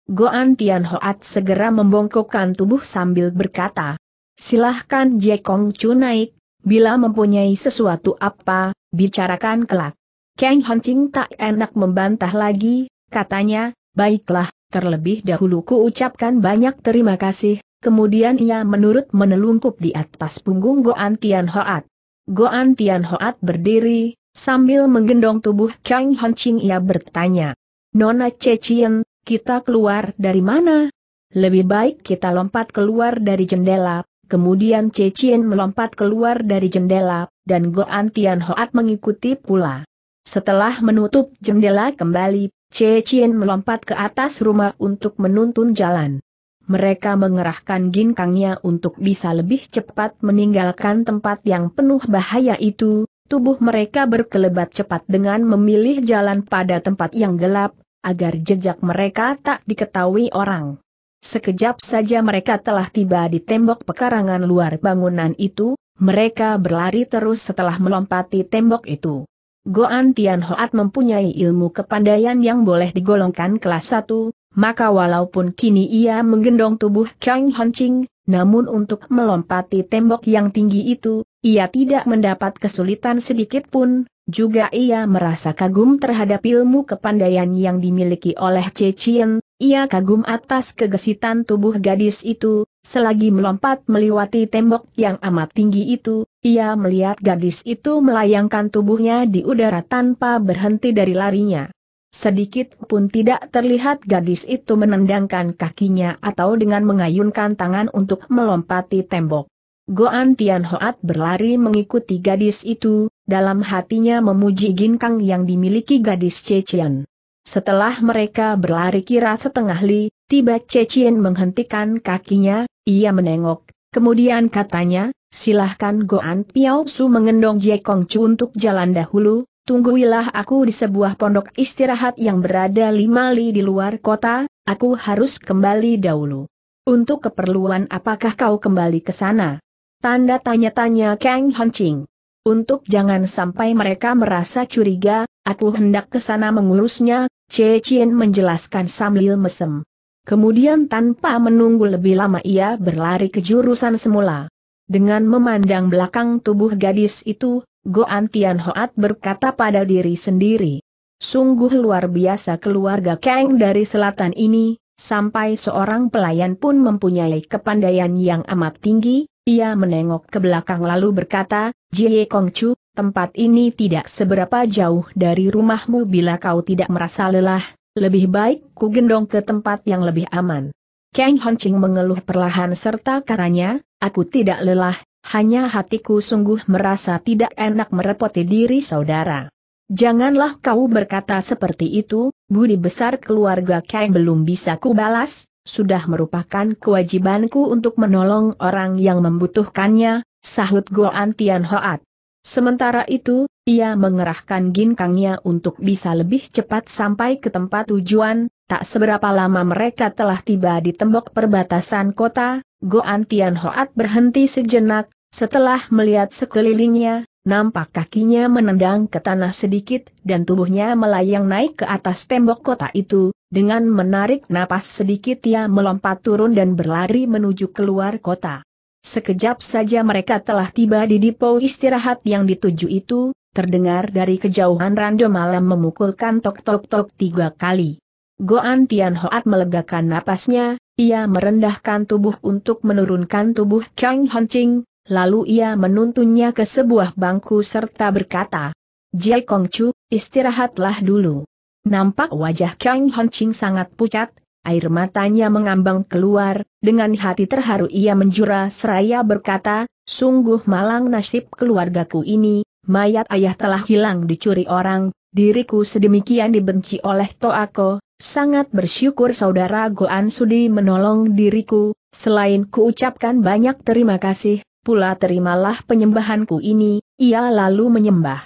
A: Goan Tian Hoat segera membongkokkan tubuh sambil berkata, silahkan Jekong Chu naik, bila mempunyai sesuatu apa, bicarakan kelak. Kang Hanching tak enak membantah lagi, katanya, baiklah, Terlebih dahulu ku ucapkan banyak terima kasih, kemudian ia menurut menelungkup di atas punggung Goan Tian Hoat. Goan Tian Hoat berdiri, sambil menggendong tubuh Kang Hancing ia bertanya. Nona Cecien, kita keluar dari mana? Lebih baik kita lompat keluar dari jendela, kemudian Cecien melompat keluar dari jendela, dan Goan Tian Hoat mengikuti pula. Setelah menutup jendela kembali, Cecien melompat ke atas rumah untuk menuntun jalan. Mereka mengerahkan ginkangnya untuk bisa lebih cepat meninggalkan tempat yang penuh bahaya itu, tubuh mereka berkelebat cepat dengan memilih jalan pada tempat yang gelap, agar jejak mereka tak diketahui orang. Sekejap saja mereka telah tiba di tembok pekarangan luar bangunan itu, mereka berlari terus setelah melompati tembok itu. Goan Tian mempunyai ilmu kepandaian yang boleh digolongkan kelas 1, maka walaupun kini ia menggendong tubuh Chang Honching, namun untuk melompati tembok yang tinggi itu, ia tidak mendapat kesulitan sedikit pun, juga ia merasa kagum terhadap ilmu kepandaian yang dimiliki oleh Cecien, ia kagum atas kegesitan tubuh gadis itu, selagi melompat melewati tembok yang amat tinggi itu, ia melihat gadis itu melayangkan tubuhnya di udara tanpa berhenti dari larinya. Sedikit pun tidak terlihat gadis itu menendangkan kakinya atau dengan mengayunkan tangan untuk melompati tembok. Goan Tian Hoat berlari mengikuti gadis itu, dalam hatinya memuji ginkang yang dimiliki gadis Cecian. Setelah mereka berlari kira setengah li, tiba Cecian menghentikan kakinya, ia menengok Kemudian katanya, silahkan Goan Piao Su mengendong Jie Kong Chu untuk jalan dahulu, tungguilah aku di sebuah pondok istirahat yang berada lima li di luar kota, aku harus kembali dahulu. Untuk keperluan apakah kau kembali ke sana? Tanda tanya-tanya Kang Hancing. Untuk jangan sampai mereka merasa curiga, aku hendak ke sana mengurusnya, Che Chien menjelaskan sambil mesem. Kemudian tanpa menunggu lebih lama ia berlari ke jurusan semula. Dengan memandang belakang tubuh gadis itu, Go Antian Hoat berkata pada diri sendiri. Sungguh luar biasa keluarga Kang dari selatan ini, sampai seorang pelayan pun mempunyai kepandaian yang amat tinggi, ia menengok ke belakang lalu berkata, Jie Kong Chu, tempat ini tidak seberapa jauh dari rumahmu bila kau tidak merasa lelah, lebih baik ku gendong ke tempat yang lebih aman. Kang Honching mengeluh perlahan serta karanya, aku tidak lelah, hanya hatiku sungguh merasa tidak enak merepoti diri saudara. Janganlah kau berkata seperti itu, budi besar keluarga Kang belum bisa ku balas, sudah merupakan kewajibanku untuk menolong orang yang membutuhkannya, sahut Goan Tian Hoat. Sementara itu, ia mengerahkan ginkangnya untuk bisa lebih cepat sampai ke tempat tujuan, tak seberapa lama mereka telah tiba di tembok perbatasan kota, Goan Tian Hoat berhenti sejenak, setelah melihat sekelilingnya, nampak kakinya menendang ke tanah sedikit dan tubuhnya melayang naik ke atas tembok kota itu, dengan menarik napas sedikit ia melompat turun dan berlari menuju keluar kota. Sekejap saja mereka telah tiba di depo istirahat yang dituju itu, terdengar dari kejauhan Rando malam memukulkan tok-tok-tok tiga kali. Goan Tian Hoat melegakan napasnya, ia merendahkan tubuh untuk menurunkan tubuh Kang Ching, lalu ia menuntunnya ke sebuah bangku serta berkata, Jai Kongcu, istirahatlah dulu. Nampak wajah Kang Ching sangat pucat, air matanya mengambang keluar, dengan hati terharu ia menjura seraya berkata, Sungguh malang nasib keluargaku ini, mayat ayah telah hilang dicuri orang, diriku sedemikian dibenci oleh Toako, sangat bersyukur saudara Goan Sudi menolong diriku, selain kuucapkan banyak terima kasih, pula terimalah penyembahanku ini, ia lalu menyembah.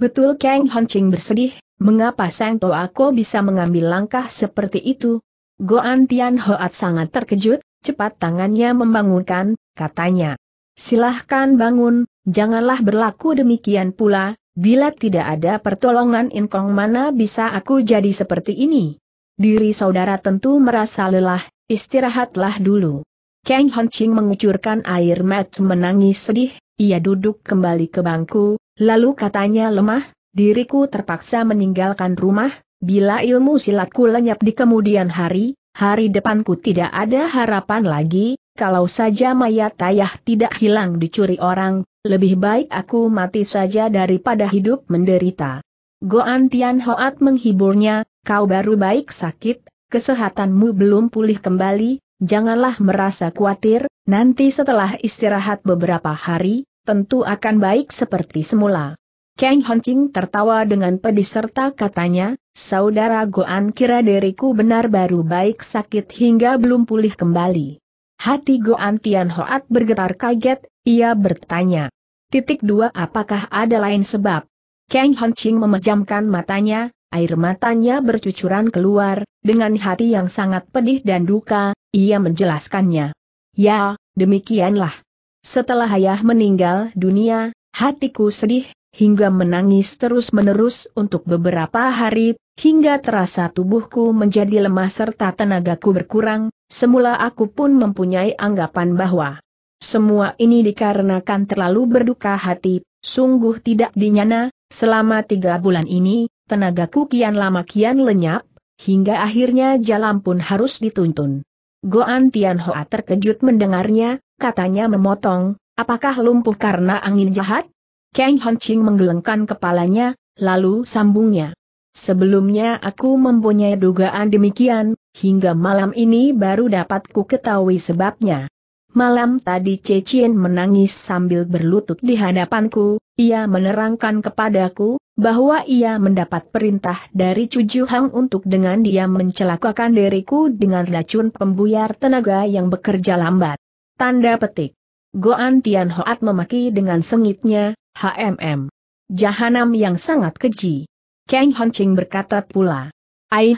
A: Betul Kang Hancing bersedih, mengapa Sang Toako bisa mengambil langkah seperti itu? Goan Tian Hoat sangat terkejut, cepat tangannya membangunkan, katanya. Silahkan bangun, Janganlah berlaku demikian pula, bila tidak ada pertolongan Inkong mana bisa aku jadi seperti ini. Diri saudara tentu merasa lelah, istirahatlah dulu. Kang Hongqing mengucurkan air mata menangis sedih, ia duduk kembali ke bangku, lalu katanya lemah, diriku terpaksa meninggalkan rumah, bila ilmu silatku lenyap di kemudian hari, hari depanku tidak ada harapan lagi, kalau saja mayat ayah tidak hilang dicuri orang, lebih baik aku mati saja daripada hidup menderita. Goan Tian Hoat menghiburnya, kau baru baik sakit, kesehatanmu belum pulih kembali, janganlah merasa khawatir, nanti setelah istirahat beberapa hari, tentu akan baik seperti semula. Kang Honcing tertawa dengan pedih serta katanya, Saudara Goan kira diriku benar baru baik sakit hingga belum pulih kembali. Hati Goan Tian Hoat bergetar kaget, ia bertanya. Titik dua apakah ada lain sebab? Kang Hon Ching memejamkan matanya, air matanya bercucuran keluar, dengan hati yang sangat pedih dan duka, ia menjelaskannya. Ya, demikianlah. Setelah ayah meninggal dunia, hatiku sedih, hingga menangis terus-menerus untuk beberapa hari, hingga terasa tubuhku menjadi lemah serta tenagaku berkurang, semula aku pun mempunyai anggapan bahwa semua ini dikarenakan terlalu berduka hati, sungguh tidak dinyana, selama tiga bulan ini, tenagaku kian lama kian lenyap, hingga akhirnya jalan pun harus dituntun. Goan Tianhoa terkejut mendengarnya, katanya memotong, apakah lumpuh karena angin jahat? Kang Honching menggelengkan kepalanya, lalu sambungnya. Sebelumnya aku mempunyai dugaan demikian, hingga malam ini baru dapat ku ketahui sebabnya. Malam tadi Cecien menangis sambil berlutut di hadapanku, ia menerangkan kepadaku, bahwa ia mendapat perintah dari Cuju Hang untuk dengan dia mencelakakan diriku dengan racun pembuyar tenaga yang bekerja lambat. Tanda petik. Goan Tian Hoat memaki dengan sengitnya, HMM. Jahanam yang sangat keji. Kang Honching berkata pula. Aih,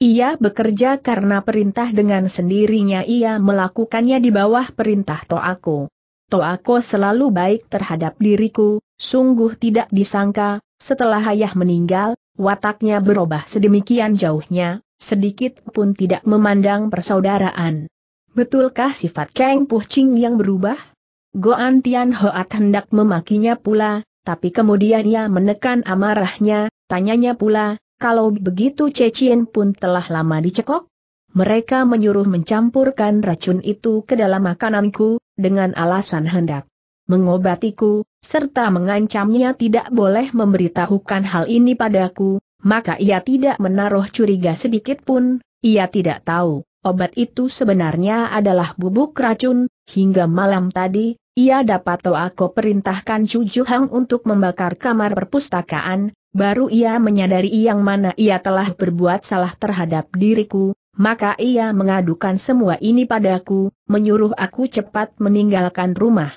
A: ia bekerja karena perintah dengan sendirinya ia melakukannya di bawah perintah Toako. Toako selalu baik terhadap diriku, sungguh tidak disangka, setelah ayah meninggal, wataknya berubah sedemikian jauhnya, sedikit pun tidak memandang persaudaraan. Betulkah sifat Kang Puching yang berubah? Goan Tian Hoat hendak memakinya pula, tapi kemudian ia menekan amarahnya, tanyanya pula, kalau begitu Cecien pun telah lama dicekok? Mereka menyuruh mencampurkan racun itu ke dalam makananku, dengan alasan hendak mengobatiku, serta mengancamnya tidak boleh memberitahukan hal ini padaku, maka ia tidak menaruh curiga sedikit pun, ia tidak tahu, obat itu sebenarnya adalah bubuk racun, hingga malam tadi, ia dapat aku perintahkan Chu Hang untuk membakar kamar perpustakaan, baru ia menyadari yang mana ia telah berbuat salah terhadap diriku, maka ia mengadukan semua ini padaku, menyuruh aku cepat meninggalkan rumah.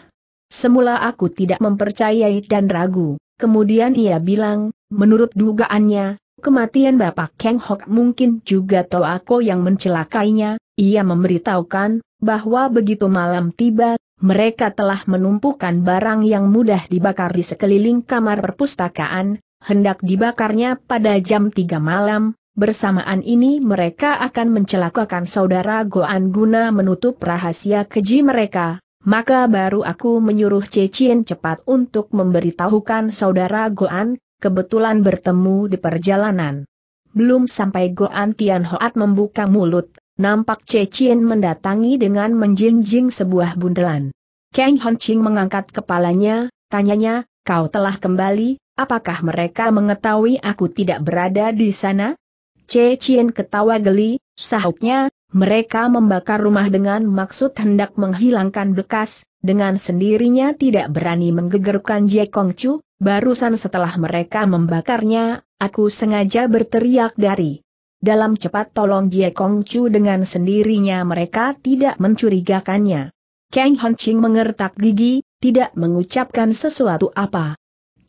A: Semula aku tidak mempercayai dan ragu, kemudian ia bilang, menurut dugaannya, kematian Bapak kang Hok mungkin juga Toako yang mencelakainya, ia memberitahukan, bahwa begitu malam tiba, mereka telah menumpukan barang yang mudah dibakar di sekeliling kamar perpustakaan, hendak dibakarnya pada jam 3 malam, bersamaan ini mereka akan mencelakakan saudara Goan guna menutup rahasia keji mereka, maka baru aku menyuruh Cecien cepat untuk memberitahukan saudara Goan, kebetulan bertemu di perjalanan. Belum sampai Goan Tian Hoat membuka mulut, Nampak Cecien mendatangi dengan menjinjing sebuah bundelan. Kang Hon Ching mengangkat kepalanya, tanyanya, kau telah kembali, apakah mereka mengetahui aku tidak berada di sana? Cecien ketawa geli, sahutnya, mereka membakar rumah dengan maksud hendak menghilangkan bekas, dengan sendirinya tidak berani menggegerkan Jie Chu, barusan setelah mereka membakarnya, aku sengaja berteriak dari dalam cepat tolong Jie Kong Chu dengan sendirinya mereka tidak mencurigakannya. Kang Ching mengertak gigi, tidak mengucapkan sesuatu apa.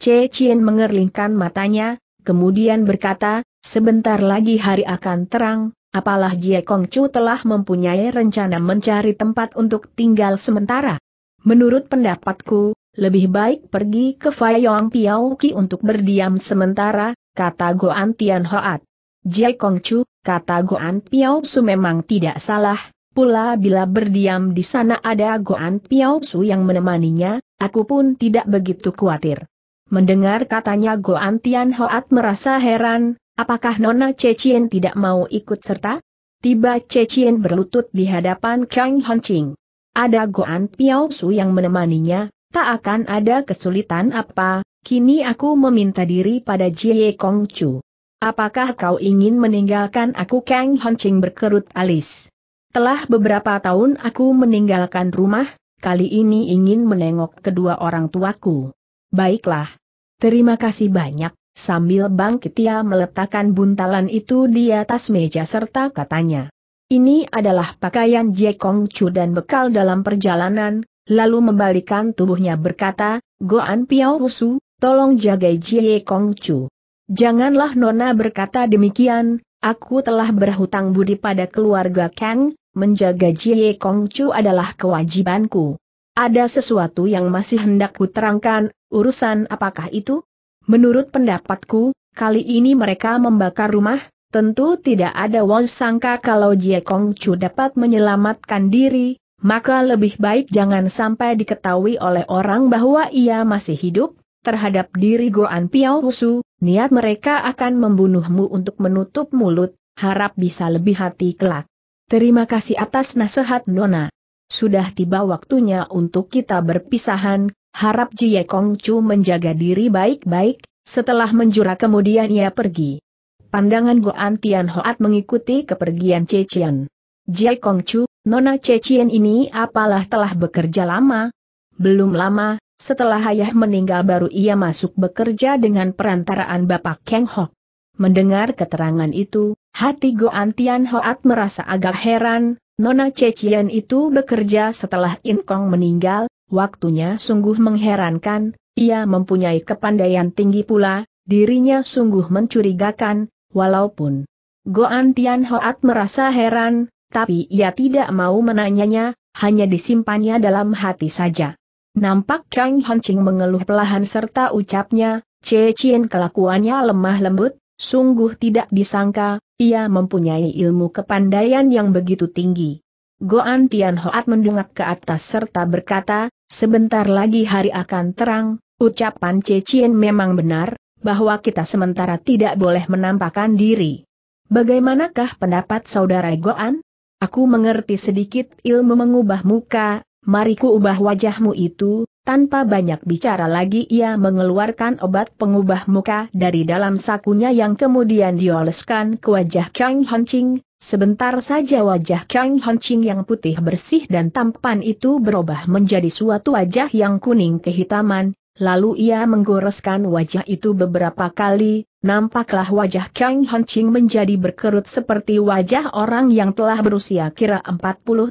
A: Che Chien mengerlingkan matanya, kemudian berkata, sebentar lagi hari akan terang, apalah Jie Kong Chu telah mempunyai rencana mencari tempat untuk tinggal sementara. Menurut pendapatku, lebih baik pergi ke Fayong Ki untuk berdiam sementara, kata Goan Tian Hoat. Jie Kongcu, kata Goan Piao Su memang tidak salah, pula bila berdiam di sana ada Goan Piao Su yang menemaninya, aku pun tidak begitu khawatir. Mendengar katanya Goan Tian Hoat merasa heran, apakah Nona Cecien tidak mau ikut serta? Tiba Cecien berlutut di hadapan Kang Hongqing. Ada Goan Piao Su yang menemaninya, tak akan ada kesulitan apa, kini aku meminta diri pada Jie Kongcu. Apakah kau ingin meninggalkan aku Kang Hancing berkerut alis? Telah beberapa tahun aku meninggalkan rumah, kali ini ingin menengok kedua orang tuaku. Baiklah. Terima kasih banyak. Sambil bangkit ia meletakkan buntalan itu di atas meja serta katanya. Ini adalah pakaian Jie Kong Chu dan bekal dalam perjalanan, lalu membalikkan tubuhnya berkata, Goan Piao Rusu, tolong jaga Jie Kong Chu. Janganlah Nona berkata demikian, aku telah berhutang budi pada keluarga Kang, menjaga Jie Kong Chu adalah kewajibanku. Ada sesuatu yang masih hendak kuterangkan, urusan apakah itu? Menurut pendapatku, kali ini mereka membakar rumah, tentu tidak ada was sangka kalau Jie Kong Chu dapat menyelamatkan diri, maka lebih baik jangan sampai diketahui oleh orang bahwa ia masih hidup, terhadap diri Goan Piao Wusu, niat mereka akan membunuhmu untuk menutup mulut, harap bisa lebih hati kelak. Terima kasih atas nasihat Nona. Sudah tiba waktunya untuk kita berpisahan, harap Jie Kong Chu menjaga diri baik-baik, setelah menjura kemudian ia pergi. Pandangan Goan Tian Hoat mengikuti kepergian Cecian. Jie Kong Chu, Nona Cecian ini apalah telah bekerja lama? Belum lama, setelah ayah meninggal baru ia masuk bekerja dengan perantaraan Bapak Kang Hok. Mendengar keterangan itu, hati Goan Tian Hoat merasa agak heran, Nona Cecian itu bekerja setelah In Kong meninggal, waktunya sungguh mengherankan, ia mempunyai kepandaian tinggi pula, dirinya sungguh mencurigakan, walaupun Goan Tian Hoat merasa heran, tapi ia tidak mau menanyanya, hanya disimpannya dalam hati saja. Nampak Kang Hanching mengeluh pelahan serta ucapnya, Chien kelakuannya lemah lembut, sungguh tidak disangka, ia mempunyai ilmu kepandaian yang begitu tinggi. Goan Tian Hoat mendungak ke atas serta berkata, sebentar lagi hari akan terang, ucapan Chien memang benar, bahwa kita sementara tidak boleh menampakkan diri. Bagaimanakah pendapat saudara Goan? Aku mengerti sedikit ilmu mengubah muka, Mariku ubah wajahmu itu, tanpa banyak bicara lagi ia mengeluarkan obat pengubah muka dari dalam sakunya yang kemudian dioleskan ke wajah Kang Hancing, sebentar saja wajah Kang Honching yang putih bersih dan tampan itu berubah menjadi suatu wajah yang kuning kehitaman, lalu ia menggoreskan wajah itu beberapa kali, nampaklah wajah Kang Honching menjadi berkerut seperti wajah orang yang telah berusia kira 40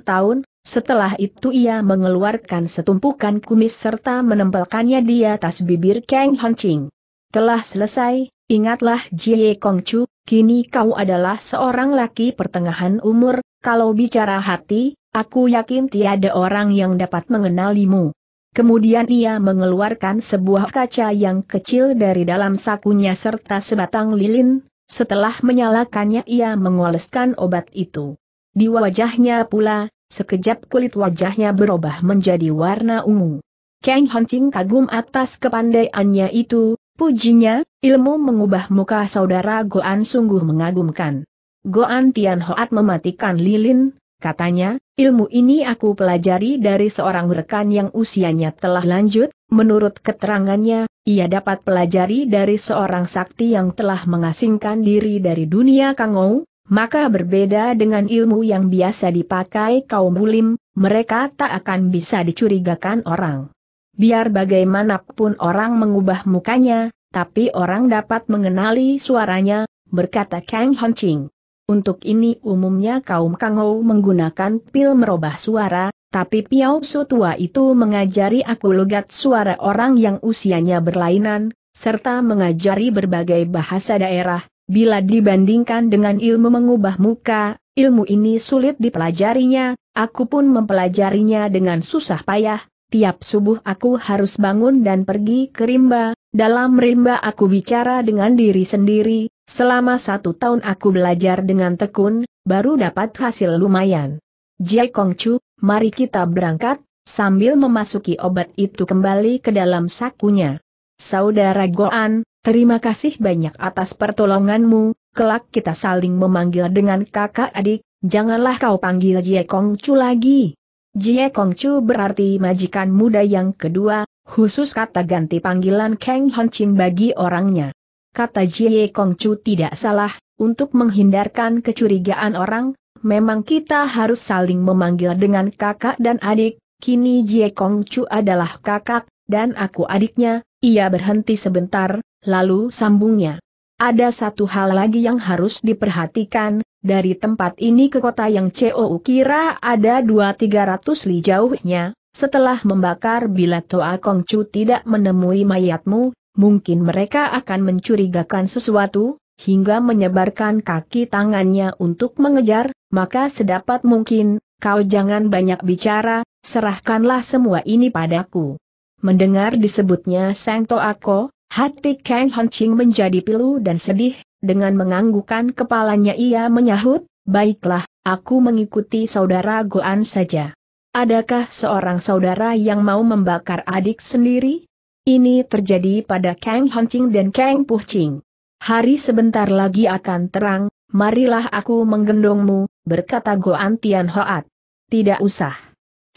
A: tahun, setelah itu ia mengeluarkan setumpukan kumis serta menempelkannya di atas bibir Kang Hanching. Telah selesai, ingatlah Jie Chu, kini kau adalah seorang laki pertengahan umur, kalau bicara hati, aku yakin tiada orang yang dapat mengenalimu. Kemudian ia mengeluarkan sebuah kaca yang kecil dari dalam sakunya serta sebatang lilin, setelah menyalakannya ia mengoleskan obat itu. Di wajahnya pula, Sekejap kulit wajahnya berubah menjadi warna ungu. Kang Hunting kagum atas kepandaiannya itu, pujinya, ilmu mengubah muka saudara Goan sungguh mengagumkan. Goan Tian Hoat mematikan lilin, katanya, ilmu ini aku pelajari dari seorang rekan yang usianya telah lanjut, menurut keterangannya, ia dapat pelajari dari seorang sakti yang telah mengasingkan diri dari dunia Kangou, maka berbeda dengan ilmu yang biasa dipakai kaum bulim, mereka tak akan bisa dicurigakan orang. Biar bagaimanapun orang mengubah mukanya, tapi orang dapat mengenali suaranya, berkata Kang Honching. Untuk ini umumnya kaum Kangou menggunakan pil merubah suara, tapi Piao Su tua itu mengajari aku logat suara orang yang usianya berlainan, serta mengajari berbagai bahasa daerah, Bila dibandingkan dengan ilmu mengubah muka, ilmu ini sulit dipelajarinya, aku pun mempelajarinya dengan susah payah, tiap subuh aku harus bangun dan pergi ke rimba, dalam rimba aku bicara dengan diri sendiri, selama satu tahun aku belajar dengan tekun, baru dapat hasil lumayan. Jai Chu, mari kita berangkat, sambil memasuki obat itu kembali ke dalam sakunya. Saudara Goan, Terima kasih banyak atas pertolonganmu, kelak kita saling memanggil dengan kakak adik, janganlah kau panggil Jie Kong Chu lagi. Jie Kong Chu berarti majikan muda yang kedua, khusus kata ganti panggilan Kang Hon Ching bagi orangnya. Kata Jie Kong Chu tidak salah, untuk menghindarkan kecurigaan orang, memang kita harus saling memanggil dengan kakak dan adik, kini Jie Kong Chu adalah kakak, dan aku adiknya, ia berhenti sebentar, lalu sambungnya. Ada satu hal lagi yang harus diperhatikan, dari tempat ini ke kota yang COU kira ada 2-300 li jauhnya, setelah membakar bila Toa Kongcu tidak menemui mayatmu, mungkin mereka akan mencurigakan sesuatu, hingga menyebarkan kaki tangannya untuk mengejar, maka sedapat mungkin, kau jangan banyak bicara, serahkanlah semua ini padaku. Mendengar disebutnya Sang Toako, Hati Kang Ching menjadi pilu dan sedih, dengan menganggukan kepalanya ia menyahut, baiklah, aku mengikuti saudara Goan saja. Adakah seorang saudara yang mau membakar adik sendiri? Ini terjadi pada Kang Ching dan Kang Puching. Hari sebentar lagi akan terang, marilah aku menggendongmu, berkata Goan Tian Hoat. Tidak usah.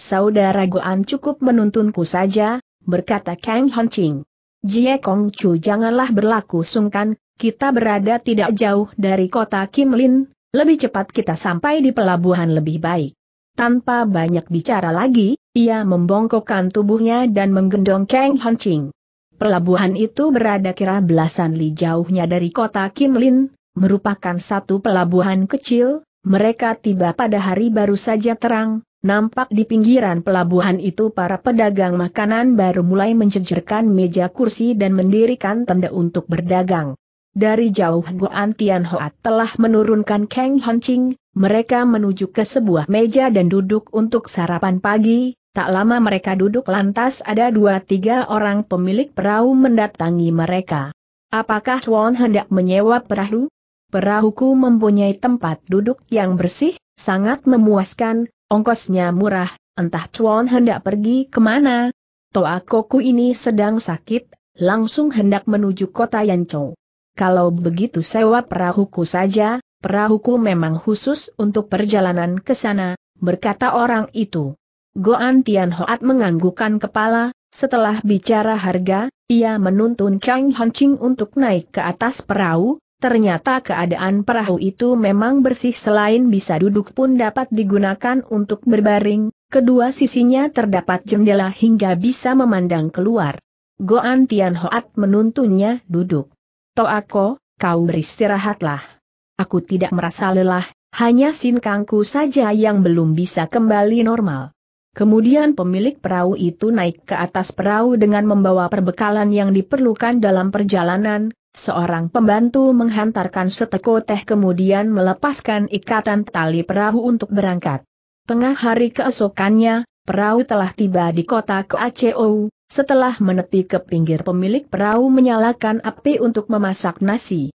A: Saudara Goan cukup menuntunku saja, berkata Kang Ching. Jie Kong Chu janganlah berlaku sungkan, kita berada tidak jauh dari kota Kimlin, lebih cepat kita sampai di pelabuhan lebih baik. Tanpa banyak bicara lagi, ia membongkokkan tubuhnya dan menggendong Kang Ching. Pelabuhan itu berada kira belasan li jauhnya dari kota Kimlin, merupakan satu pelabuhan kecil, mereka tiba pada hari baru saja terang, Nampak di pinggiran pelabuhan itu para pedagang makanan baru mulai mencejerkan meja kursi dan mendirikan tenda untuk berdagang. Dari jauh Goan Tian telah menurunkan Kang Hancing, mereka menuju ke sebuah meja dan duduk untuk sarapan pagi, tak lama mereka duduk lantas ada dua tiga orang pemilik perahu mendatangi mereka. Apakah Chuan hendak menyewa perahu? Perahuku mempunyai tempat duduk yang bersih, sangat memuaskan, Ongkosnya murah, entah Chuan hendak pergi kemana. Toa Koku ini sedang sakit, langsung hendak menuju kota Yanchou. Kalau begitu sewa perahuku saja, perahuku memang khusus untuk perjalanan ke sana, berkata orang itu. Goan Tian Hoat menganggukkan kepala, setelah bicara harga, ia menuntun Kang Hancing untuk naik ke atas perahu, Ternyata keadaan perahu itu memang bersih selain bisa duduk pun dapat digunakan untuk berbaring, kedua sisinya terdapat jendela hingga bisa memandang keluar. Goan Tian Hoat menuntunnya duduk. Toako, kau beristirahatlah. Aku tidak merasa lelah, hanya sin kangku saja yang belum bisa kembali normal. Kemudian pemilik perahu itu naik ke atas perahu dengan membawa perbekalan yang diperlukan dalam perjalanan, seorang pembantu menghantarkan seteko teh kemudian melepaskan ikatan tali perahu untuk berangkat. Tengah hari keesokannya, perahu telah tiba di kota Kacau. setelah menepi ke pinggir pemilik perahu menyalakan api untuk memasak nasi.